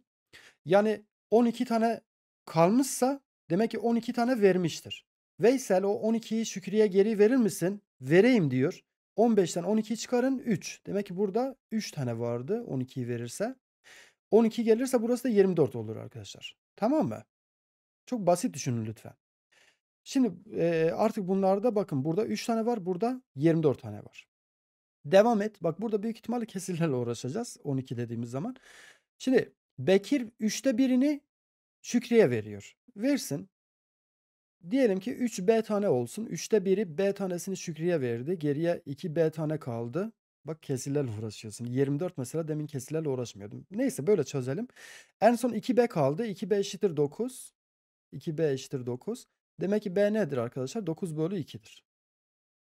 Yani 12 tane kalmışsa demek ki 12 tane vermiştir. Veysel o 12'yi Şükrü'ye geri verir misin? Vereyim diyor. 15'ten 12'yi çıkarın 3. Demek ki burada 3 tane vardı 12'yi verirse. 12 gelirse burası da 24 olur arkadaşlar. Tamam mı? Çok basit düşünün lütfen. Şimdi e, artık bunlarda bakın burada 3 tane var. Burada 24 tane var. Devam et. Bak burada büyük ihtimalle kesirlerle uğraşacağız. 12 dediğimiz zaman. Şimdi Bekir 3'te birini Şükrü'ye veriyor. Versin. Diyelim ki 3 B tane olsun. 3'te biri B tanesini Şükrü'ye verdi. Geriye 2 B tane kaldı. Bak kesilerle uğraşıyorsun. 24 mesela demin kesilerle uğraşmıyordum. Neyse böyle çözelim. En son 2B kaldı. 2B eşittir 9. 2B eşittir 9. Demek ki B nedir arkadaşlar? 9 bölü 2'dir.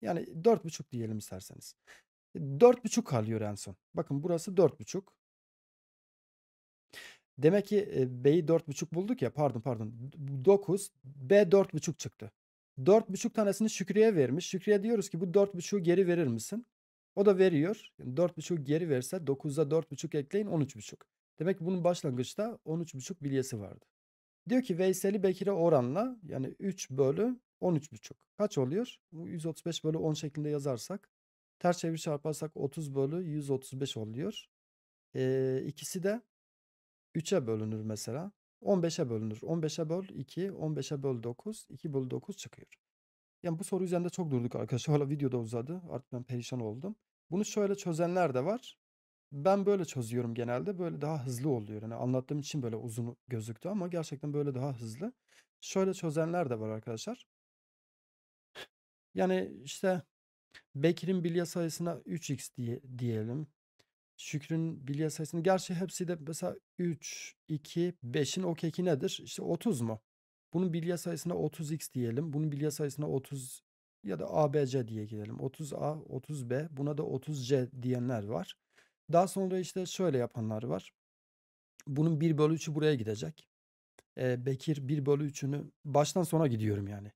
Yani 4,5 diyelim isterseniz. 4,5 kalıyor en son. Bakın burası 4,5. Demek ki e, B'yi 4,5 bulduk ya pardon pardon 9 B 4,5 çıktı. 4,5 tanesini Şükrü'ye vermiş. Şükrü'ye diyoruz ki bu 4,5'u geri verir misin? O da veriyor. Yani 4.5 geri verse 9'a 4.5 ekleyin 13.5. Demek ki bunun başlangıçta 13.5 bilyesi vardı. Diyor ki Veysel'i Bekir'e oranla yani 3 bölü 13.5. Kaç oluyor? Bu 135 bölü 10 şeklinde yazarsak. Ters çevir çarparsak 30 bölü 135 oluyor. Ee, ikisi de 3'e bölünür mesela. 15'e bölünür. 15'e böl 2, 15'e böl 9, 2 böl 9 çıkıyor. Yani bu soru üzerinde çok durduk arkadaşlar. Hala da uzadı. Artık ben perişan oldum. Bunu şöyle çözenler de var. Ben böyle çözüyorum genelde. Böyle daha hızlı oluyor. Yani anlattığım için böyle uzun gözüktü ama gerçekten böyle daha hızlı. Şöyle çözenler de var arkadaşlar. Yani işte Bekir'in bilye sayısına 3x diye, diyelim. Şükrün bilye sayısını. Gerçi hepsi de mesela 3, 2, 5'in o keki nedir? İşte 30 mu? Bunun bilye sayısına 30x diyelim. Bunun bilye sayısına 30 ya da ABC diye gidelim. 30A, 30B buna da 30C diyenler var. Daha sonra işte şöyle yapanlar var. Bunun 1 bölü 3'ü buraya gidecek. Ee, Bekir 1 bölü 3'ünü baştan sona gidiyorum yani.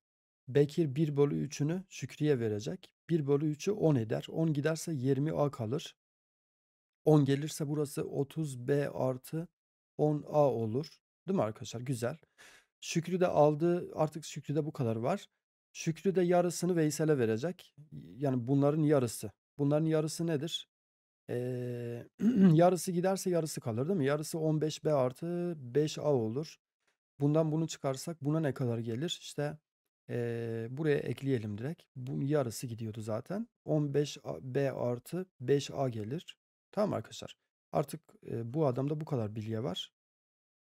Bekir 1 bölü 3'ünü Şükrü'ye verecek. 1 bölü 3'ü 10 eder. 10 giderse 20A kalır. 10 gelirse burası 30B artı 10A olur. Değil mi arkadaşlar? Güzel. Şükrü de aldı. Artık Şükrü de bu kadar var. Şükrü de yarısını Veysel'e verecek. Yani bunların yarısı. Bunların yarısı nedir? Ee, yarısı giderse yarısı kalır değil mi? Yarısı 15B artı 5A olur. Bundan bunu çıkarsak buna ne kadar gelir? İşte e, buraya ekleyelim direkt. Bunun yarısı gidiyordu zaten. 15B artı 5A gelir. Tamam arkadaşlar. Artık e, bu adamda bu kadar bilye var.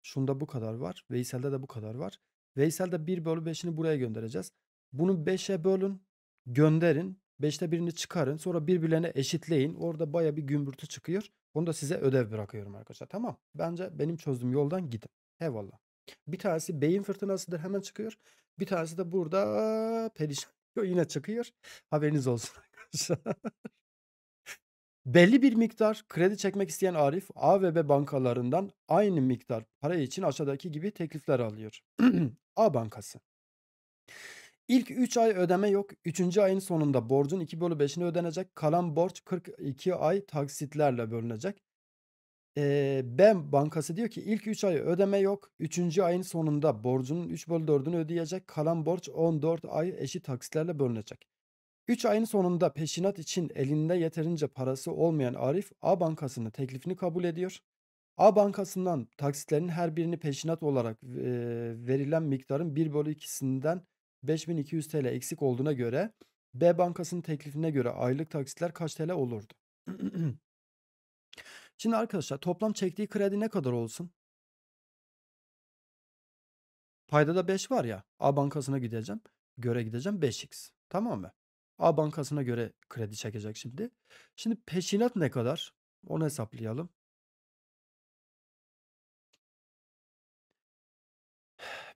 Şunda bu kadar var. Veysel'de de bu kadar var. Veysel'de 1 bölü 5'ini buraya göndereceğiz. Bunu 5'e bölün. Gönderin. 5'te birini çıkarın. Sonra birbirlerine eşitleyin. Orada baya bir gümbürtü çıkıyor. Onu da size ödev bırakıyorum arkadaşlar. Tamam. Bence benim çözdüğüm yoldan gidin. Eyvallah. Bir tanesi beyin fırtınasıdır hemen çıkıyor. Bir tanesi de burada perişan yine çıkıyor. Haberiniz olsun arkadaşlar. Belli bir miktar kredi çekmek isteyen Arif A ve B bankalarından aynı miktar para için aşağıdaki gibi teklifler alıyor. A bankası. İlk 3 ay ödeme yok. 3. ayın sonunda borcun 2 bölü 5'ini ödenecek. Kalan borç 42 ay taksitlerle bölünecek. Ee, B bankası diyor ki ilk 3 ay ödeme yok. 3. ayın sonunda borcunun 3 bölü 4'ünü ödeyecek. Kalan borç 14 ay eşit taksitlerle bölünecek. 3 ayın sonunda peşinat için elinde yeterince parası olmayan Arif A Bankası'nın teklifini kabul ediyor. A Bankası'ndan taksitlerin her birini peşinat olarak e, verilen miktarın 1 bölü 2'sinden 5200 TL eksik olduğuna göre B Bankası'nın teklifine göre aylık taksitler kaç TL olurdu? Şimdi arkadaşlar toplam çektiği kredi ne kadar olsun? Paydada 5 var ya A Bankası'na gideceğim. Göre gideceğim 5x. Tamam mı? A bankasına göre kredi çekecek şimdi. Şimdi peşinat ne kadar? Onu hesaplayalım.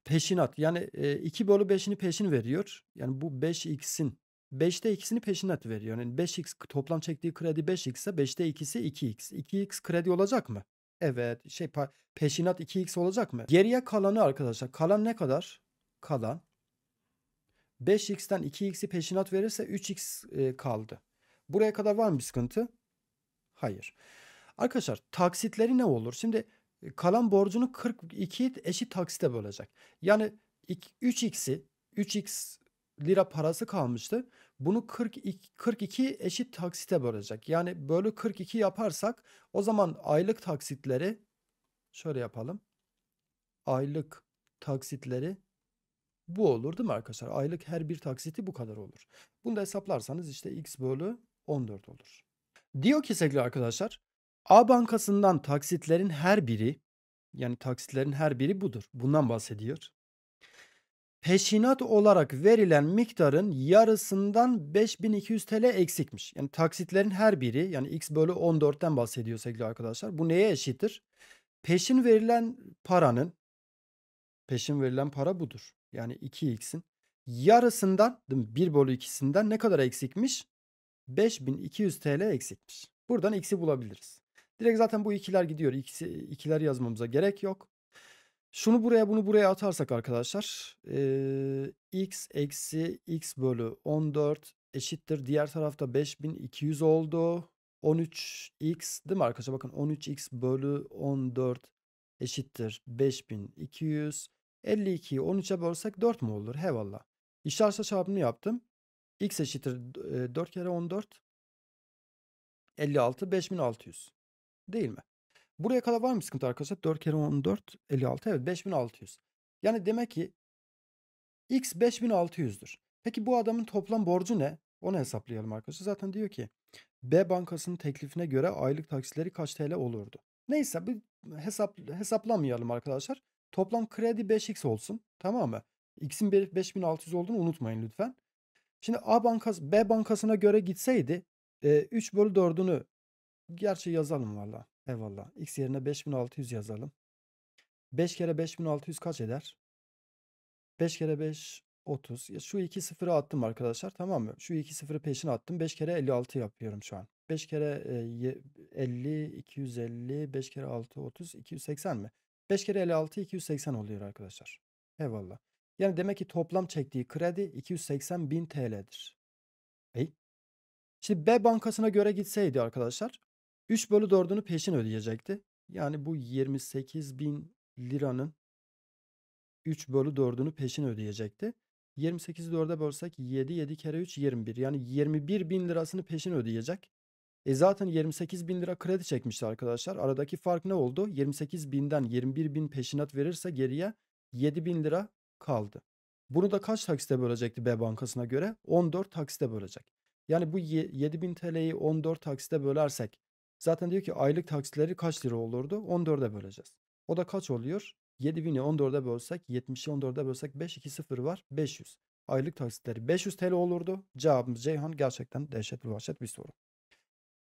Peşinat yani 2 bölü 5'ini peşin veriyor. Yani bu 5x'in 5'te ikisini peşinat veriyor. Yani 5x toplam çektiği kredi 5x ise 5'te ikisi 2x. 2x kredi olacak mı? Evet şey peşinat 2x olacak mı? Geriye kalanı arkadaşlar kalan ne kadar? Kalan 5x'ten 2x'i peşinat verirse 3x e, kaldı. Buraya kadar var mı bir sıkıntı? Hayır. Arkadaşlar taksitleri ne olur? Şimdi e, kalan borcunu 42 eşit taksite bölecek. Yani 3x'i 3x lira parası kalmıştı. Bunu 42, 42 eşit taksite bölecek. Yani bölü 42 yaparsak o zaman aylık taksitleri şöyle yapalım. Aylık taksitleri bu olur değil mi arkadaşlar? Aylık her bir taksiti bu kadar olur. Bunu da hesaplarsanız işte x bölü 14 olur. Diyor ki sevgili arkadaşlar A bankasından taksitlerin her biri yani taksitlerin her biri budur. Bundan bahsediyor. Peşinat olarak verilen miktarın yarısından 5200 TL eksikmiş. Yani taksitlerin her biri yani x bölü 14'ten bahsediyor sevgili arkadaşlar. Bu neye eşittir? Peşin verilen paranın peşin verilen para budur yani 2x'in yarısından 1 bölü 2'sinden ne kadar eksikmiş? 5200 TL eksikmiş. Buradan x'i bulabiliriz. Direkt zaten bu ikiler gidiyor. İkisi, ikiler yazmamıza gerek yok. Şunu buraya bunu buraya atarsak arkadaşlar e, x eksi x bölü 14 eşittir. Diğer tarafta 5200 oldu. 13x değil mi arkadaşlar? Bakın 13x bölü 14 eşittir 5200. 52'yi 13'e bölsek 4 mu olur? hevalla. İşler çarpımını yaptım. X eşittir 4 e, kere 14. 56 5600. Değil mi? Buraya kadar var mı sıkıntı arkadaşlar? 4 kere 14 56 evet 5600. Yani demek ki X 5600'dür. Peki bu adamın toplam borcu ne? Onu hesaplayalım arkadaşlar. Zaten diyor ki B bankasının teklifine göre aylık taksitleri kaç TL olurdu? Neyse bir hesap hesaplamayalım arkadaşlar. Toplam kredi 5x olsun. Tamam mı? X'in 5600 olduğunu unutmayın lütfen. Şimdi A bankası B bankasına göre gitseydi e, 3 bölü 4'ünü gerçi yazalım valla. Eyvallah. X yerine 5600 yazalım. 5 kere 5600 kaç eder? 5 kere 5 30. Ya şu 2 sıfırı attım arkadaşlar tamam mı? Şu 2 sıfırı peşine attım. 5 kere 56 yapıyorum şu an. 5 kere e, 50 250 5 kere 6 30 280 mi? 5 kere 56 280 oluyor arkadaşlar. Eyvallah. Yani demek ki toplam çektiği kredi 280 bin TL'dir. Ey. Şimdi B bankasına göre gitseydi arkadaşlar 3 bölü 4'ünü peşin ödeyecekti. Yani bu 28 bin liranın 3 bölü 4'ünü peşin ödeyecekti. 28'i 4'e bölsek 7, 7 kere 3, 21. Yani 21 bin lirasını peşin ödeyecek. E zaten 28 bin lira kredi çekmişti arkadaşlar. Aradaki fark ne oldu? 28 binden 21 bin peşinat verirse geriye 7 bin lira kaldı. Bunu da kaç taksite bölecekti B bankasına göre? 14 taksite bölecek. Yani bu 7 bin TL'yi 14 taksite bölersek zaten diyor ki aylık taksitleri kaç lira olurdu? 14'e böleceğiz. O da kaç oluyor? 7 bini 14'e bölsek 70'i 14'e bölsek 5 2 0 var 500. Aylık taksitleri 500 TL olurdu. Cevabımız Ceyhan gerçekten dehşetli vahşet bir soru.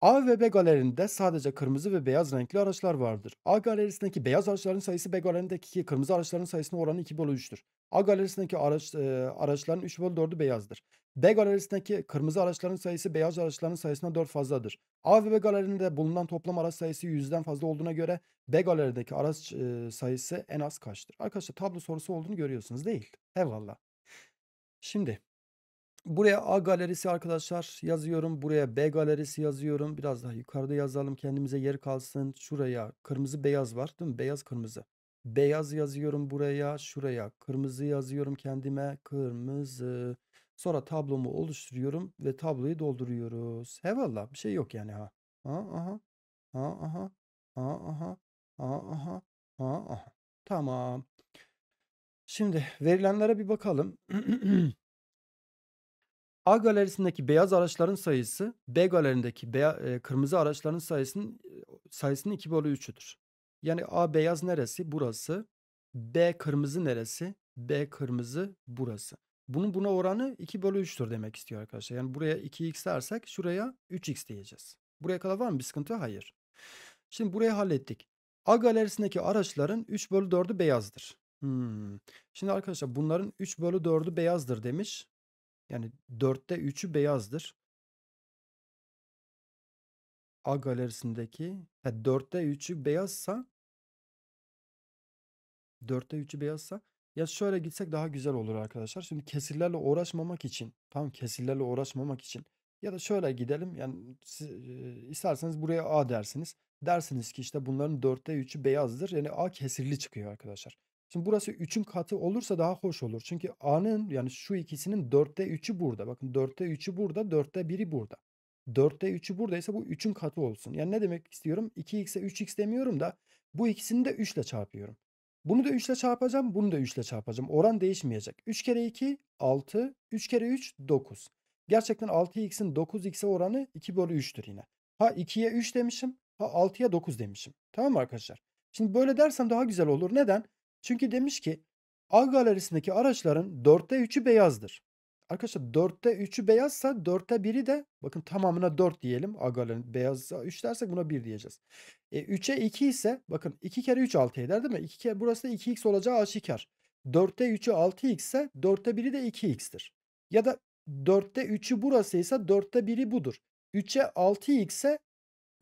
A ve B galerinde sadece kırmızı ve beyaz renkli araçlar vardır. A galerisindeki beyaz araçların sayısı B galerindeki kırmızı araçların sayısına oranı 2 bölü 3'tür. A galerisindeki araç, e, araçların 3 bölü 4'ü beyazdır. B galerisindeki kırmızı araçların sayısı beyaz araçların sayısına 4 fazladır. A ve B galerinde bulunan toplam araç sayısı 100'den fazla olduğuna göre B galerideki araç e, sayısı en az kaçtır? Arkadaşlar tablo sorusu olduğunu görüyorsunuz değil. Eyvallah. Şimdi Buraya A galerisi arkadaşlar yazıyorum. Buraya B galerisi yazıyorum. Biraz daha yukarıda yazalım. Kendimize yer kalsın. Şuraya kırmızı beyaz var değil mi? Beyaz kırmızı. Beyaz yazıyorum buraya. Şuraya kırmızı yazıyorum kendime. Kırmızı. Sonra tablomu oluşturuyorum ve tabloyu dolduruyoruz. He valla bir şey yok yani ha. Ha aha. Ha aha. Ha aha. Ha aha. Ha aha. Tamam. Şimdi verilenlere bir bakalım. A galerisindeki beyaz araçların sayısı B galerindeki beya, e, kırmızı araçların sayısının e, sayısının 2 bölü 3'üdür. Yani A beyaz neresi? Burası. B kırmızı neresi? B kırmızı burası. Bunun buna oranı 2 bölü 3'tür demek istiyor arkadaşlar. Yani buraya 2x dersek şuraya 3x diyeceğiz. Buraya kadar var mı bir sıkıntı? Hayır. Şimdi burayı hallettik. A galerisindeki araçların 3 bölü 4'ü beyazdır. Hmm. Şimdi arkadaşlar bunların 3 bölü 4'ü beyazdır demiş. Yani dörtte üçü beyazdır. A galerisindeki dörtte 4'te 3'ü beyazsa dörtte üçü beyazsa ya şöyle gitsek daha güzel olur arkadaşlar. Şimdi kesirlerle uğraşmamak için tamam kesirlerle uğraşmamak için ya da şöyle gidelim yani siz, e, isterseniz buraya A dersiniz. Dersiniz ki işte bunların dörtte üçü beyazdır. Yani A kesirli çıkıyor arkadaşlar. Şimdi burası 3'ün katı olursa daha hoş olur. Çünkü A'nın yani şu ikisinin 4'te 3'ü burada. Bakın 4'te 3'ü burada, 4'te 1'i burada. 4'te 3'ü buradaysa bu 3'ün katı olsun. Yani ne demek istiyorum? 2x'e 3x demiyorum da bu ikisini de 3 ile çarpıyorum. Bunu da 3 ile çarpacağım, bunu da 3 ile çarpacağım. Oran değişmeyecek. 3 kere 2 6, 3 kere 3 9. Gerçekten 6x'in 9x'e oranı 2 bölü 3'tür yine. Ha 2'ye 3 demişim, ha 6'ya 9 demişim. Tamam mı arkadaşlar? Şimdi böyle dersem daha güzel olur. Neden? Çünkü demiş ki A galerisindeki araçların 4'te 3'ü beyazdır. Arkadaşlar 4'te 3'ü beyazsa 4'te 1'i de bakın tamamına 4 diyelim. A galerinin beyazsa 3 dersek buna 1 diyeceğiz. E, 3'e 2 ise bakın 2 kere 3 6 eder değil mi? 2 kere, burası da 2x olacağı aşikar. 4'te 3'ü 6x ise 4'te 1'i de 2x'tir. Ya da 4'te 3'ü burası ise 4'te 1'i budur. 3'e 6x ise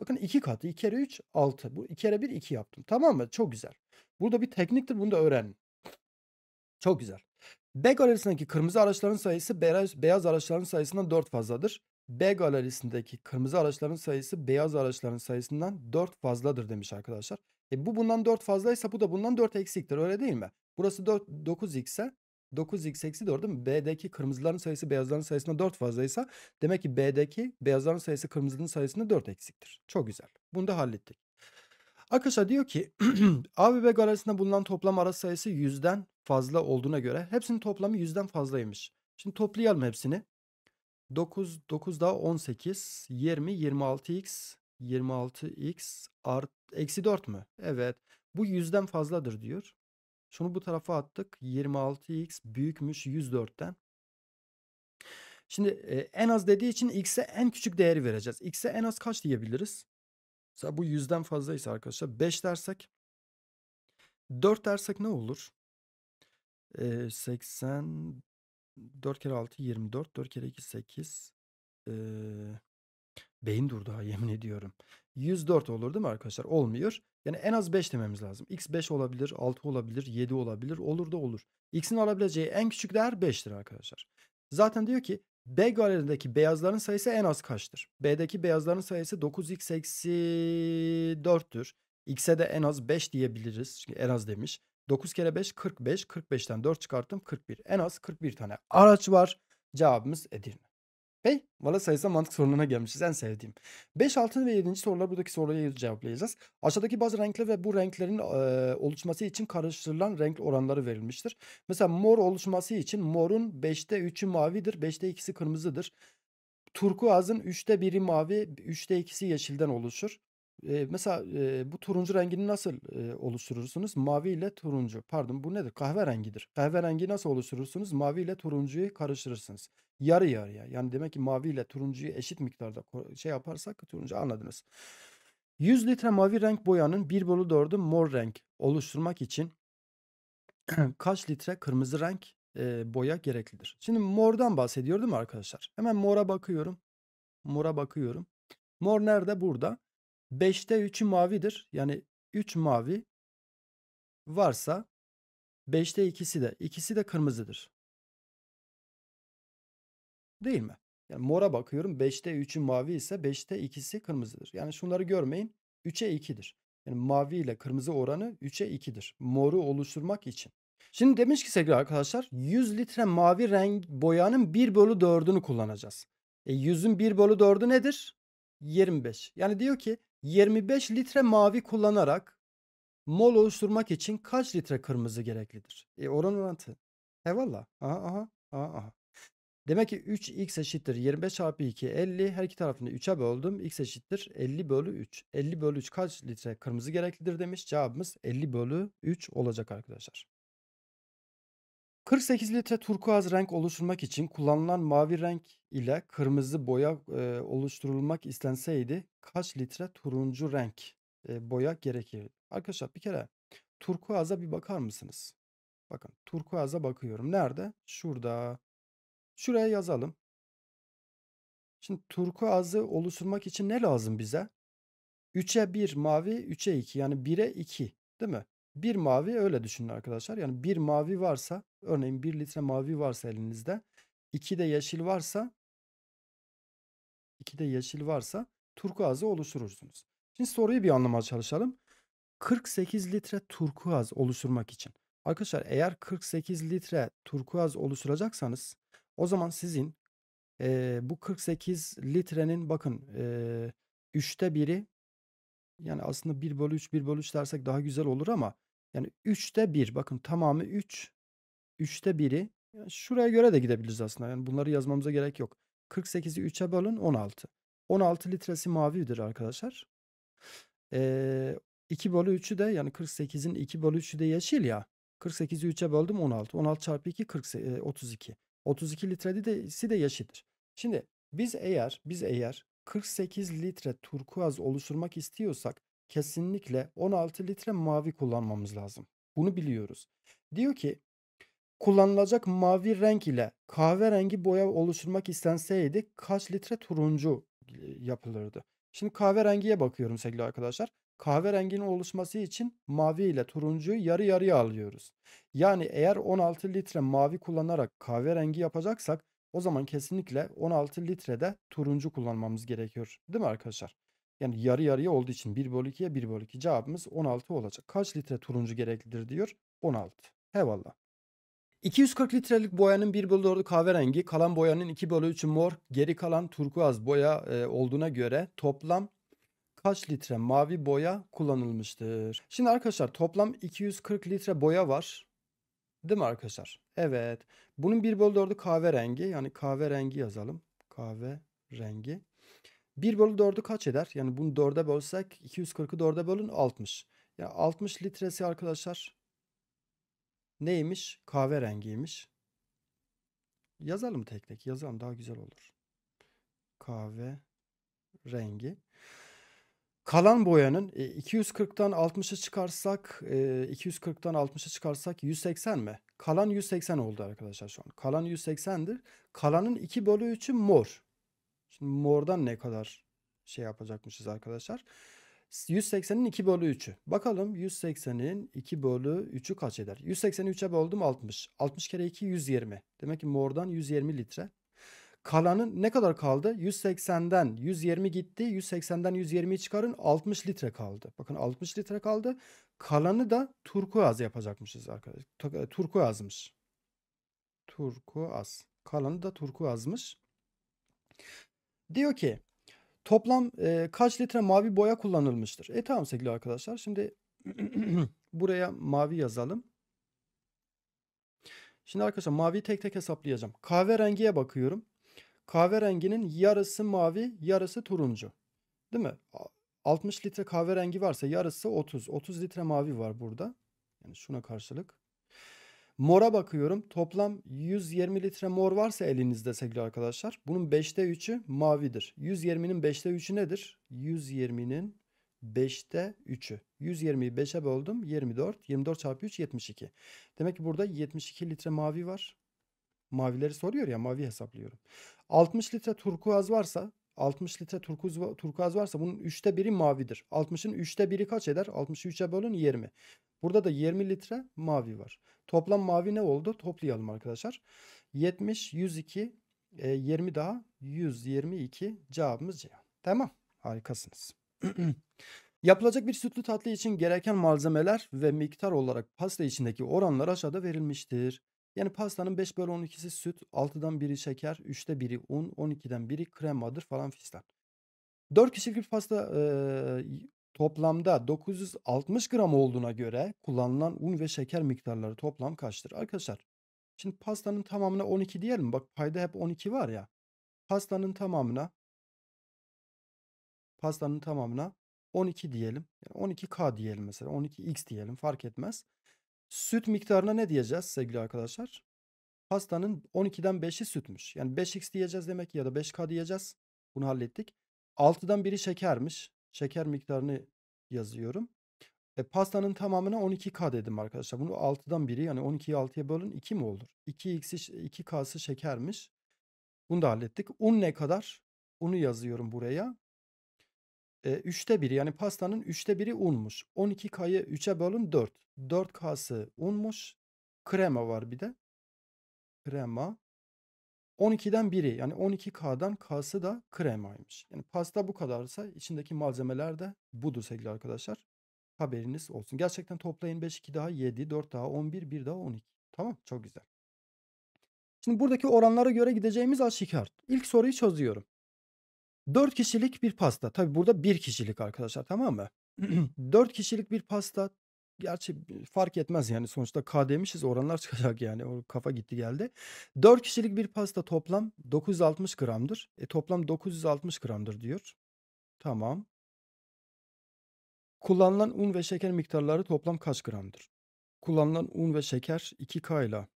Bakın 2 katı 2 kere 3 6. Bu 2 kere 1 2 yaptım. Tamam mı? Çok güzel. Burada bir tekniktir. Bunu da öğrenin. Çok güzel. B galerisindeki kırmızı araçların sayısı beyaz, beyaz araçların sayısından 4 fazladır. B galerisindeki kırmızı araçların sayısı beyaz araçların sayısından 4 fazladır demiş arkadaşlar. E bu bundan 4 fazlaysa bu da bundan 4 eksiktir öyle değil mi? Burası 4, 9x ise 9x eksi 4'ün B'deki kırmızıların sayısı beyazların sayısına 4 fazlaysa demek ki B'deki beyazların sayısı kırmızının sayısına 4 eksiktir. Çok güzel. Bunu da hallettik. Akışa diyor ki A ve B arasında bulunan toplam ara sayısı 100'den fazla olduğuna göre hepsinin toplamı 100'den fazlaymış. Şimdi toplayalım hepsini. 9, 9 daha 18, 20, 26x, 26x art, eksi 4 mü? Evet. Bu 100'den fazladır diyor. Şunu bu tarafa attık. 26x büyükmüş 104'ten. Şimdi e, en az dediği için x'e en küçük değeri vereceğiz. X'e en az kaç diyebiliriz? Mesela bu 100'den fazlaysa arkadaşlar 5 dersek 4 dersek ne olur? E, 80 4 kere 6 24 4 kere 2 8 e, beyin durdu ha yemin ediyorum. 104 olur değil mi arkadaşlar? Olmuyor. Yani en az 5 dememiz lazım. X 5 olabilir, 6 olabilir, 7 olabilir. Olur da olur. X'in alabileceği en küçük değer 5'tir arkadaşlar. Zaten diyor ki B galerideki beyazların sayısı en az kaçtır? B'deki beyazların sayısı 9x 4'tür. X'e de en az 5 diyebiliriz. Çünkü en az demiş. 9 kere 5 45. 45'ten 4 çıkarttım 41. En az 41 tane araç var. Cevabımız Edirne. Hey, valla sayısal mantık sorununa gelmişiz en sevdiğim. 5, 6 ve 7. sorular buradaki soruları cevaplayacağız. Aşağıdaki bazı renkler ve bu renklerin e, oluşması için karıştırılan renk oranları verilmiştir. Mesela mor oluşması için morun 5'te 3'ü mavidir, 5'te 2'si kırmızıdır. Turkuaz'ın 3'te 1'i mavi, 3'te 2'si yeşilden oluşur. E, mesela e, bu turuncu rengini nasıl e, oluşturursunuz? Mavi ile turuncu. Pardon bu nedir? Kahverengidir. Kahverengi nasıl oluşturursunuz? Mavi ile turuncuyu karıştırırsınız. Yarı yarıya. Yani demek ki mavi ile turuncuyu eşit miktarda şey yaparsak turuncu anladınız. 100 litre mavi renk boyanın 1 bölü 4'ü mor renk oluşturmak için kaç litre kırmızı renk e, boya gereklidir? Şimdi mordan bahsediyordum arkadaşlar. Hemen mora bakıyorum. Mora bakıyorum. Mor nerede? Burada. 5'te 3'ü mavidir. Yani 3 mavi varsa 5'te ikisi de ikisi de kırmızıdır. Değil mi? Yani mora bakıyorum 5'te 3'ü mavi ise 5'te ikisi kırmızıdır. Yani şunları görmeyin 3'e 2'dir. Yani mavi ile kırmızı oranı 3'e 2'dir. Moru oluşturmak için. Şimdi demiş ki sevgili arkadaşlar 100 litre mavi renk boyanın 1 bölü 4'ünü kullanacağız. E 100'ün 1 bölü 4'ü nedir? 25. Yani diyor ki 25 litre mavi kullanarak mol oluşturmak için kaç litre kırmızı gereklidir? E oran orantı. Eyvallah. Aha aha aha aha. Demek ki 3x eşittir 25 çarpı 2 50. Her iki tarafını 3'e böldüm. x eşittir 50 bölü 3. 50 bölü 3 kaç litre kırmızı gereklidir demiş. Cevabımız 50 bölü 3 olacak arkadaşlar. 48 litre turkuaz renk oluşturmak için kullanılan mavi renk ile kırmızı boya e, oluşturulmak istenseydi kaç litre turuncu renk e, boya gerekir? Arkadaşlar bir kere turkuaza bir bakar mısınız? Bakın turkuaza bakıyorum. Nerede? Şurada. Şuraya yazalım. Şimdi turkuazı oluşturmak için ne lazım bize? 3'e 1 mavi, 3'e 2 yani 1'e 2 değil mi? Bir mavi öyle düşünün arkadaşlar. Yani bir mavi varsa örneğin bir litre mavi varsa elinizde iki de yeşil varsa iki de yeşil varsa turkuazı oluşturursunuz. Şimdi soruyu bir anlamaya çalışalım. 48 litre turkuaz oluşturmak için. Arkadaşlar eğer 48 litre turkuaz oluşturacaksanız o zaman sizin e, bu 48 litrenin bakın e, üçte biri yani aslında 1 bölü 3 1 bölü 3 dersek daha güzel olur ama yani 3'te 1 bakın tamamı 3. 3'te 1'i yani şuraya göre de gidebiliriz aslında. Yani bunları yazmamıza gerek yok. 48'i 3'e bölün 16. 16 litresi mavidir arkadaşlar. Ee, 2 bölü 3'ü de yani 48'in 2 bölü 3'ü de yeşil ya. 48'i 3'e böldüm 16. 16 çarpı 2 40, 32. 32 litresi de, si de yeşildir. Şimdi biz eğer biz eğer 48 litre turkuaz oluşturmak istiyorsak kesinlikle 16 litre mavi kullanmamız lazım. Bunu biliyoruz. Diyor ki kullanılacak mavi renk ile kahverengi boya oluşturmak istenseydi kaç litre turuncu e, yapılırdı? Şimdi kahverengiye bakıyorum sevgili arkadaşlar. Kahverenginin oluşması için mavi ile turuncuyu yarı yarıya alıyoruz. Yani eğer 16 litre mavi kullanarak kahverengi yapacaksak o zaman kesinlikle 16 litrede turuncu kullanmamız gerekiyor. Değil mi arkadaşlar? Yani yarı yarıya olduğu için 1 bölü 2'ye 1 bölü 2 cevabımız 16 olacak. Kaç litre turuncu gereklidir diyor. 16. Eyvallah. 240 litrelik boyanın 1 bölü 4'ü kahverengi, kalan boyanın 2 bölü 3'ü mor, geri kalan turkuaz boya e, olduğuna göre toplam kaç litre mavi boya kullanılmıştır? Şimdi arkadaşlar toplam 240 litre boya var. Değil mi arkadaşlar? Evet. Bunun 1 bölü 4'ü kahverengi. Yani kahverengi yazalım. Kahverengi. 1 bölü 4'ü kaç eder? Yani bunu 4'e bölsek 240'ı 4'e bölün 60. Ya yani 60 litresi arkadaşlar neymiş? Kahverengiymiş. Yazalım tek tek yazalım daha güzel olur. Kahve rengi. Kalan boyanın 240'tan e, 60'ı çıkarsak 240'tan e, 60'ı çıkarsak 180 mi? Kalan 180 oldu arkadaşlar şu an. Kalan 180'dir. Kalanın 2 bölü 3'ü mor. Şimdi mordan ne kadar şey yapacakmışız arkadaşlar. 180'in 2 bölü 3'ü. Bakalım 180'in 2 bölü 3'ü kaç eder? 180'i 3'e böldüm 60. 60 kere 2 120. Demek ki mordan 120 litre. Kalanın ne kadar kaldı? 180'den 120 gitti. 180'den 120'yi çıkarın 60 litre kaldı. Bakın 60 litre kaldı. Kalanı da turkuaz yapacakmışız arkadaşlar. Turkuazmış. Turkuaz. Kalanı da turkuazmış. Diyor ki toplam e, kaç litre mavi boya kullanılmıştır? E tamam sevgili arkadaşlar şimdi buraya mavi yazalım. Şimdi arkadaşlar mavi tek tek hesaplayacağım. Kahverengiye bakıyorum. Kahverenginin yarısı mavi yarısı turuncu. Değil mi? 60 litre kahverengi varsa yarısı 30. 30 litre mavi var burada. Yani şuna karşılık. Mora bakıyorum. Toplam 120 litre mor varsa elinizde sevgili arkadaşlar. Bunun 5'te 3'ü mavidir. 120'nin 5'te 3'ü nedir? 120'nin 5'te 3'ü. 120'yi 5'e böldüm. 24. 24 çarpı 3 72. Demek ki burada 72 litre mavi var. Mavileri soruyor ya mavi hesaplıyorum. 60 litre turkuaz varsa 60 litre turkuaz, turkuaz varsa bunun 3'te biri mavidir. 60'ın 3'te biri kaç eder? 63'e bölün 20. Burada da 20 litre mavi var. Toplam mavi ne oldu? Toplayalım arkadaşlar. 70, 102, 20 daha 122 cevabımız C. Tamam. Harikasınız. Yapılacak bir sütlü tatlı için gereken malzemeler ve miktar olarak pasta içindeki oranlar aşağıda verilmiştir. Yani pastanın 5 bölü 12'si süt, 6'dan biri şeker, 3'te biri un, 12'den biri kremadır falan fistan. 4 kişilik bir pasta e, toplamda 960 gram olduğuna göre kullanılan un ve şeker miktarları toplam kaçtır? Arkadaşlar şimdi pastanın tamamına 12 diyelim. Bak payda hep 12 var ya. Pastanın tamamına pastanın tamamına 12 diyelim. Yani 12K diyelim mesela. 12X diyelim fark etmez. Süt miktarına ne diyeceğiz sevgili arkadaşlar? Pastanın 12'den 5'i sütmüş. Yani 5X diyeceğiz demek ya da 5K diyeceğiz. Bunu hallettik. 6'dan biri şekermiş şeker miktarını yazıyorum. E, pastanın tamamına 12K dedim arkadaşlar. Bunu 6'dan biri yani 12'yi 6'ya bölün 2 mi olur? 2x'i 2K'sı şekermiş. Bunu da hallettik. Un ne kadar? Unu yazıyorum buraya. E, üçte biri yani pastanın üçte biri unmuş. 12K'yı 3'e bölün 4. 4K'sı unmuş. Krema var bir de. Krema. 12'den biri yani 12K'dan K'sı da kremaymış. Yani pasta bu kadarsa içindeki malzemeler de budur sevgili arkadaşlar. Haberiniz olsun. Gerçekten toplayın 5, 2 daha 7, 4 daha 11, 1 daha 12. Tamam çok güzel. Şimdi buradaki oranlara göre gideceğimiz aşikar. İlk soruyu çözüyorum. 4 kişilik bir pasta. Tabi burada 1 kişilik arkadaşlar tamam mı? 4 kişilik bir pasta Gerçi fark etmez yani sonuçta K demişiz oranlar çıkacak yani o kafa gitti geldi. 4 kişilik bir pasta toplam 960 gramdır. E toplam 960 gramdır diyor. Tamam. Kullanılan un ve şeker miktarları toplam kaç gramdır? Kullanılan un ve şeker 2K ile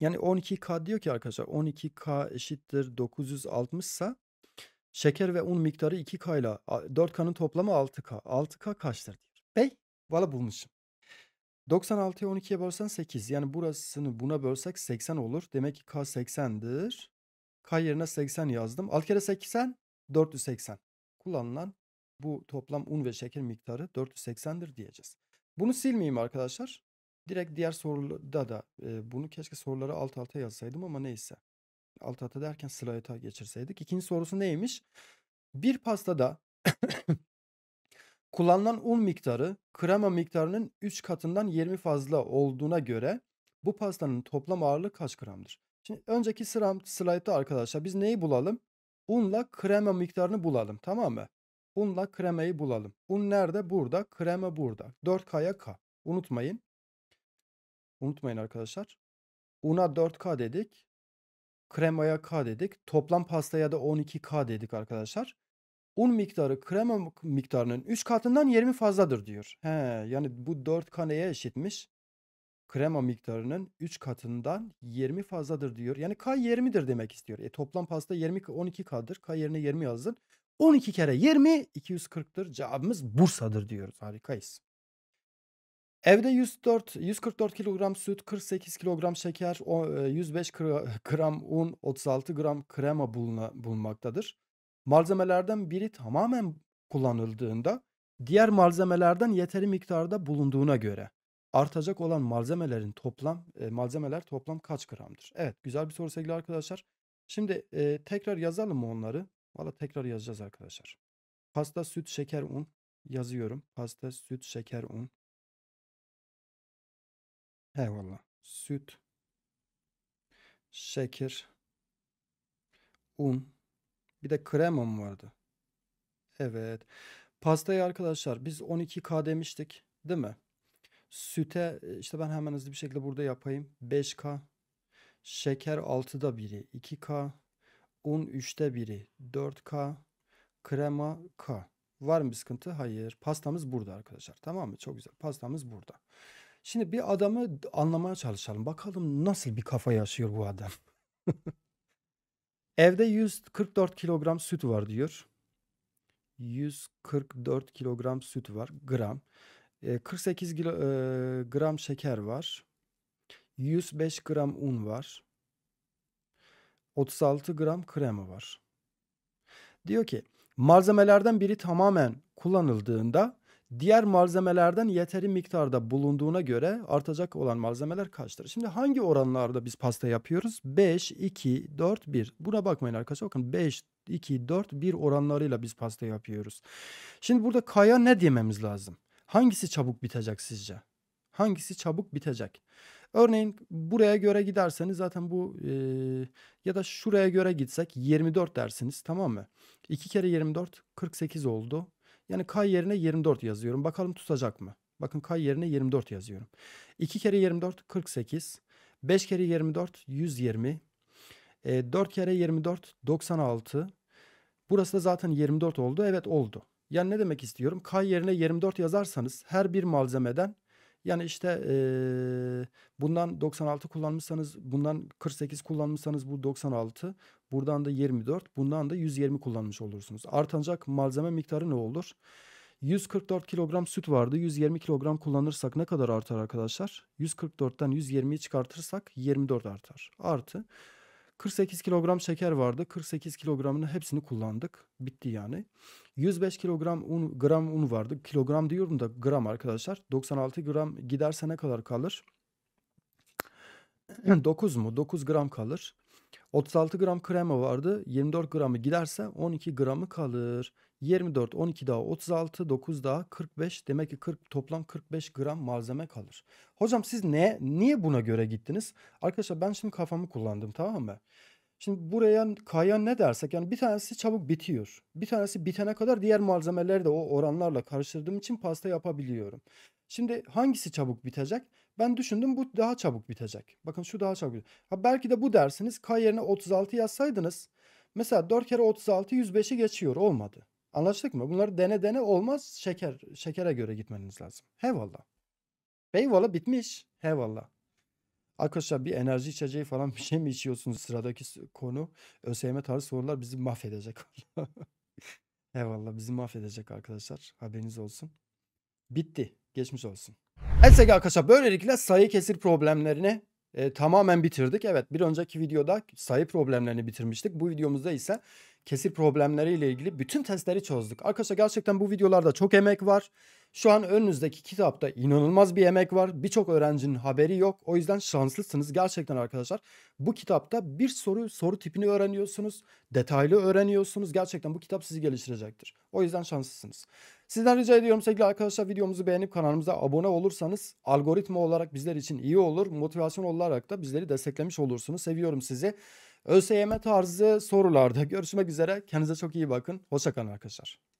yani 12K diyor ki arkadaşlar 12K eşittir 960 ise şeker ve un miktarı 2K ile 4K'nın toplamı 6K. 6K kaçtır Bey Valla bulmuşum. 96'yı 12'ye bölsen 8. Yani burasını buna bölsek 80 olur. Demek ki K 80'dir. K yerine 80 yazdım. 6 kere 80 480. Kullanılan bu toplam un ve şeker miktarı 480'dir diyeceğiz. Bunu silmeyeyim arkadaşlar. Direkt diğer soruda da e, bunu keşke soruları alt alta yazsaydım ama neyse. Alt alta derken slayta geçirseydik. İkinci sorusu neymiş? Bir pastada Kullanılan un miktarı krema miktarının 3 katından 20 fazla olduğuna göre bu pastanın toplam ağırlığı kaç gramdır? Şimdi önceki sıram slaytta arkadaşlar biz neyi bulalım? Unla krema miktarını bulalım tamam mı? Unla kremayı bulalım. Un nerede? Burada. Krema burada. 4K'ya K. Unutmayın. Unutmayın arkadaşlar. Una 4K dedik. Kremaya K dedik. Toplam pastaya da 12K dedik arkadaşlar un miktarı krema miktarının 3 katından 20 fazladır diyor. He, yani bu 4 kaneye eşitmiş. Krema miktarının 3 katından 20 fazladır diyor. Yani K 20'dir demek istiyor. E, toplam pasta 20 12K'dır. K yerine 20 yazın. 12 kere 20 240'tır. Cevabımız Bursa'dır diyoruz. Harikayız. Evde 104 144 kilogram süt, 48 kilogram şeker, 105 e, gram un, 36 gram krema buluna, bulunmaktadır malzemelerden biri tamamen kullanıldığında diğer malzemelerden yeteri miktarda bulunduğuna göre artacak olan malzemelerin toplam e, malzemeler toplam kaç gramdır? Evet güzel bir soru sevgili arkadaşlar. Şimdi e, tekrar yazalım mı onları? Valla tekrar yazacağız arkadaşlar. Pasta, süt, şeker, un yazıyorum. Pasta, süt, şeker, un. Eyvallah. Süt, şeker, un. Bir de krema mı vardı? Evet. Pastayı arkadaşlar biz 12K demiştik değil mi? Süte e, işte ben hemen hızlı bir şekilde burada yapayım. 5K. Şeker 6'da biri 2K. Un 3'te biri 4K. Krema K. Var mı bir sıkıntı? Hayır. Pastamız burada arkadaşlar. Tamam mı? Çok güzel. Pastamız burada. Şimdi bir adamı anlamaya çalışalım. Bakalım nasıl bir kafa yaşıyor bu adam. Evde 144 kilogram süt var diyor. 144 kilogram süt var gram. 48 e, kilo, e, gram şeker var. 105 gram un var. 36 gram krema var. Diyor ki malzemelerden biri tamamen kullanıldığında diğer malzemelerden yeteri miktarda bulunduğuna göre artacak olan malzemeler kaçtır? Şimdi hangi oranlarda biz pasta yapıyoruz? 5, 2, 4, 1. Buna bakmayın arkadaşlar. Bakın 5, 2, 4, 1 oranlarıyla biz pasta yapıyoruz. Şimdi burada kaya ne dememiz lazım? Hangisi çabuk bitecek sizce? Hangisi çabuk bitecek? Örneğin buraya göre giderseniz zaten bu e, ya da şuraya göre gitsek 24 dersiniz tamam mı? 2 kere 24 48 oldu. Yani K yerine 24 yazıyorum. Bakalım tutacak mı? Bakın K yerine 24 yazıyorum. 2 kere 24 48. 5 kere 24 120. E, 4 kere 24 96. Burası da zaten 24 oldu. Evet oldu. Yani ne demek istiyorum? K yerine 24 yazarsanız her bir malzemeden yani işte e, bundan 96 kullanmışsanız bundan 48 kullanmışsanız bu 96 Buradan da 24, bundan da 120 kullanmış olursunuz. Artacak malzeme miktarı ne olur? 144 kilogram süt vardı. 120 kilogram kullanırsak ne kadar artar arkadaşlar? 144'ten 120'yi çıkartırsak 24 artar. Artı 48 kilogram şeker vardı. 48 kilogramını hepsini kullandık. Bitti yani. 105 kilogram un, gram un vardı. Kilogram diyorum da gram arkadaşlar. 96 gram giderse ne kadar kalır? 9 mu? 9 gram kalır. 36 gram krema vardı. 24 gramı giderse 12 gramı kalır. 24, 12 daha 36, 9 daha 45. Demek ki 40 toplam 45 gram malzeme kalır. Hocam siz ne niye buna göre gittiniz? Arkadaşlar ben şimdi kafamı kullandım tamam mı? Şimdi buraya kayan ne dersek yani bir tanesi çabuk bitiyor. Bir tanesi bitene kadar diğer malzemeleri de o oranlarla karıştırdığım için pasta yapabiliyorum. Şimdi hangisi çabuk bitecek? Ben düşündüm bu daha çabuk bitecek. Bakın şu daha çabuk bitecek. Ha belki de bu dersiniz K yerine 36 yazsaydınız. Mesela 4 kere 36 105'i geçiyor olmadı. Anlaştık mı? Bunları dene dene olmaz. Şeker şekere göre gitmeniz lazım. Hevallah. Beyvallah bitmiş. Hevallah. Arkadaşlar bir enerji içeceği falan bir şey mi içiyorsunuz? Sıradaki konu ÖSYM tarzı sorular bizi mahvedecek. Eyvallah bizi mahvedecek arkadaşlar. Haberiniz olsun. Bitti. Geçmiş olsun. Evet arkadaşlar böylelikle sayı kesir problemlerini e, tamamen bitirdik. Evet bir önceki videoda sayı problemlerini bitirmiştik. Bu videomuzda ise kesir problemleriyle ilgili bütün testleri çözdük. Arkadaşlar gerçekten bu videolarda çok emek var. Şu an önünüzdeki kitapta inanılmaz bir emek var. Birçok öğrencinin haberi yok. O yüzden şanslısınız gerçekten arkadaşlar. Bu kitapta bir soru soru tipini öğreniyorsunuz. Detaylı öğreniyorsunuz. Gerçekten bu kitap sizi geliştirecektir. O yüzden şanslısınız. Sizden rica ediyorum sevgili arkadaşlar videomuzu beğenip kanalımıza abone olursanız algoritma olarak bizler için iyi olur. Motivasyon olarak da bizleri desteklemiş olursunuz. Seviyorum sizi. ÖSYM tarzı sorularda görüşmek üzere. Kendinize çok iyi bakın. Hoşçakalın arkadaşlar.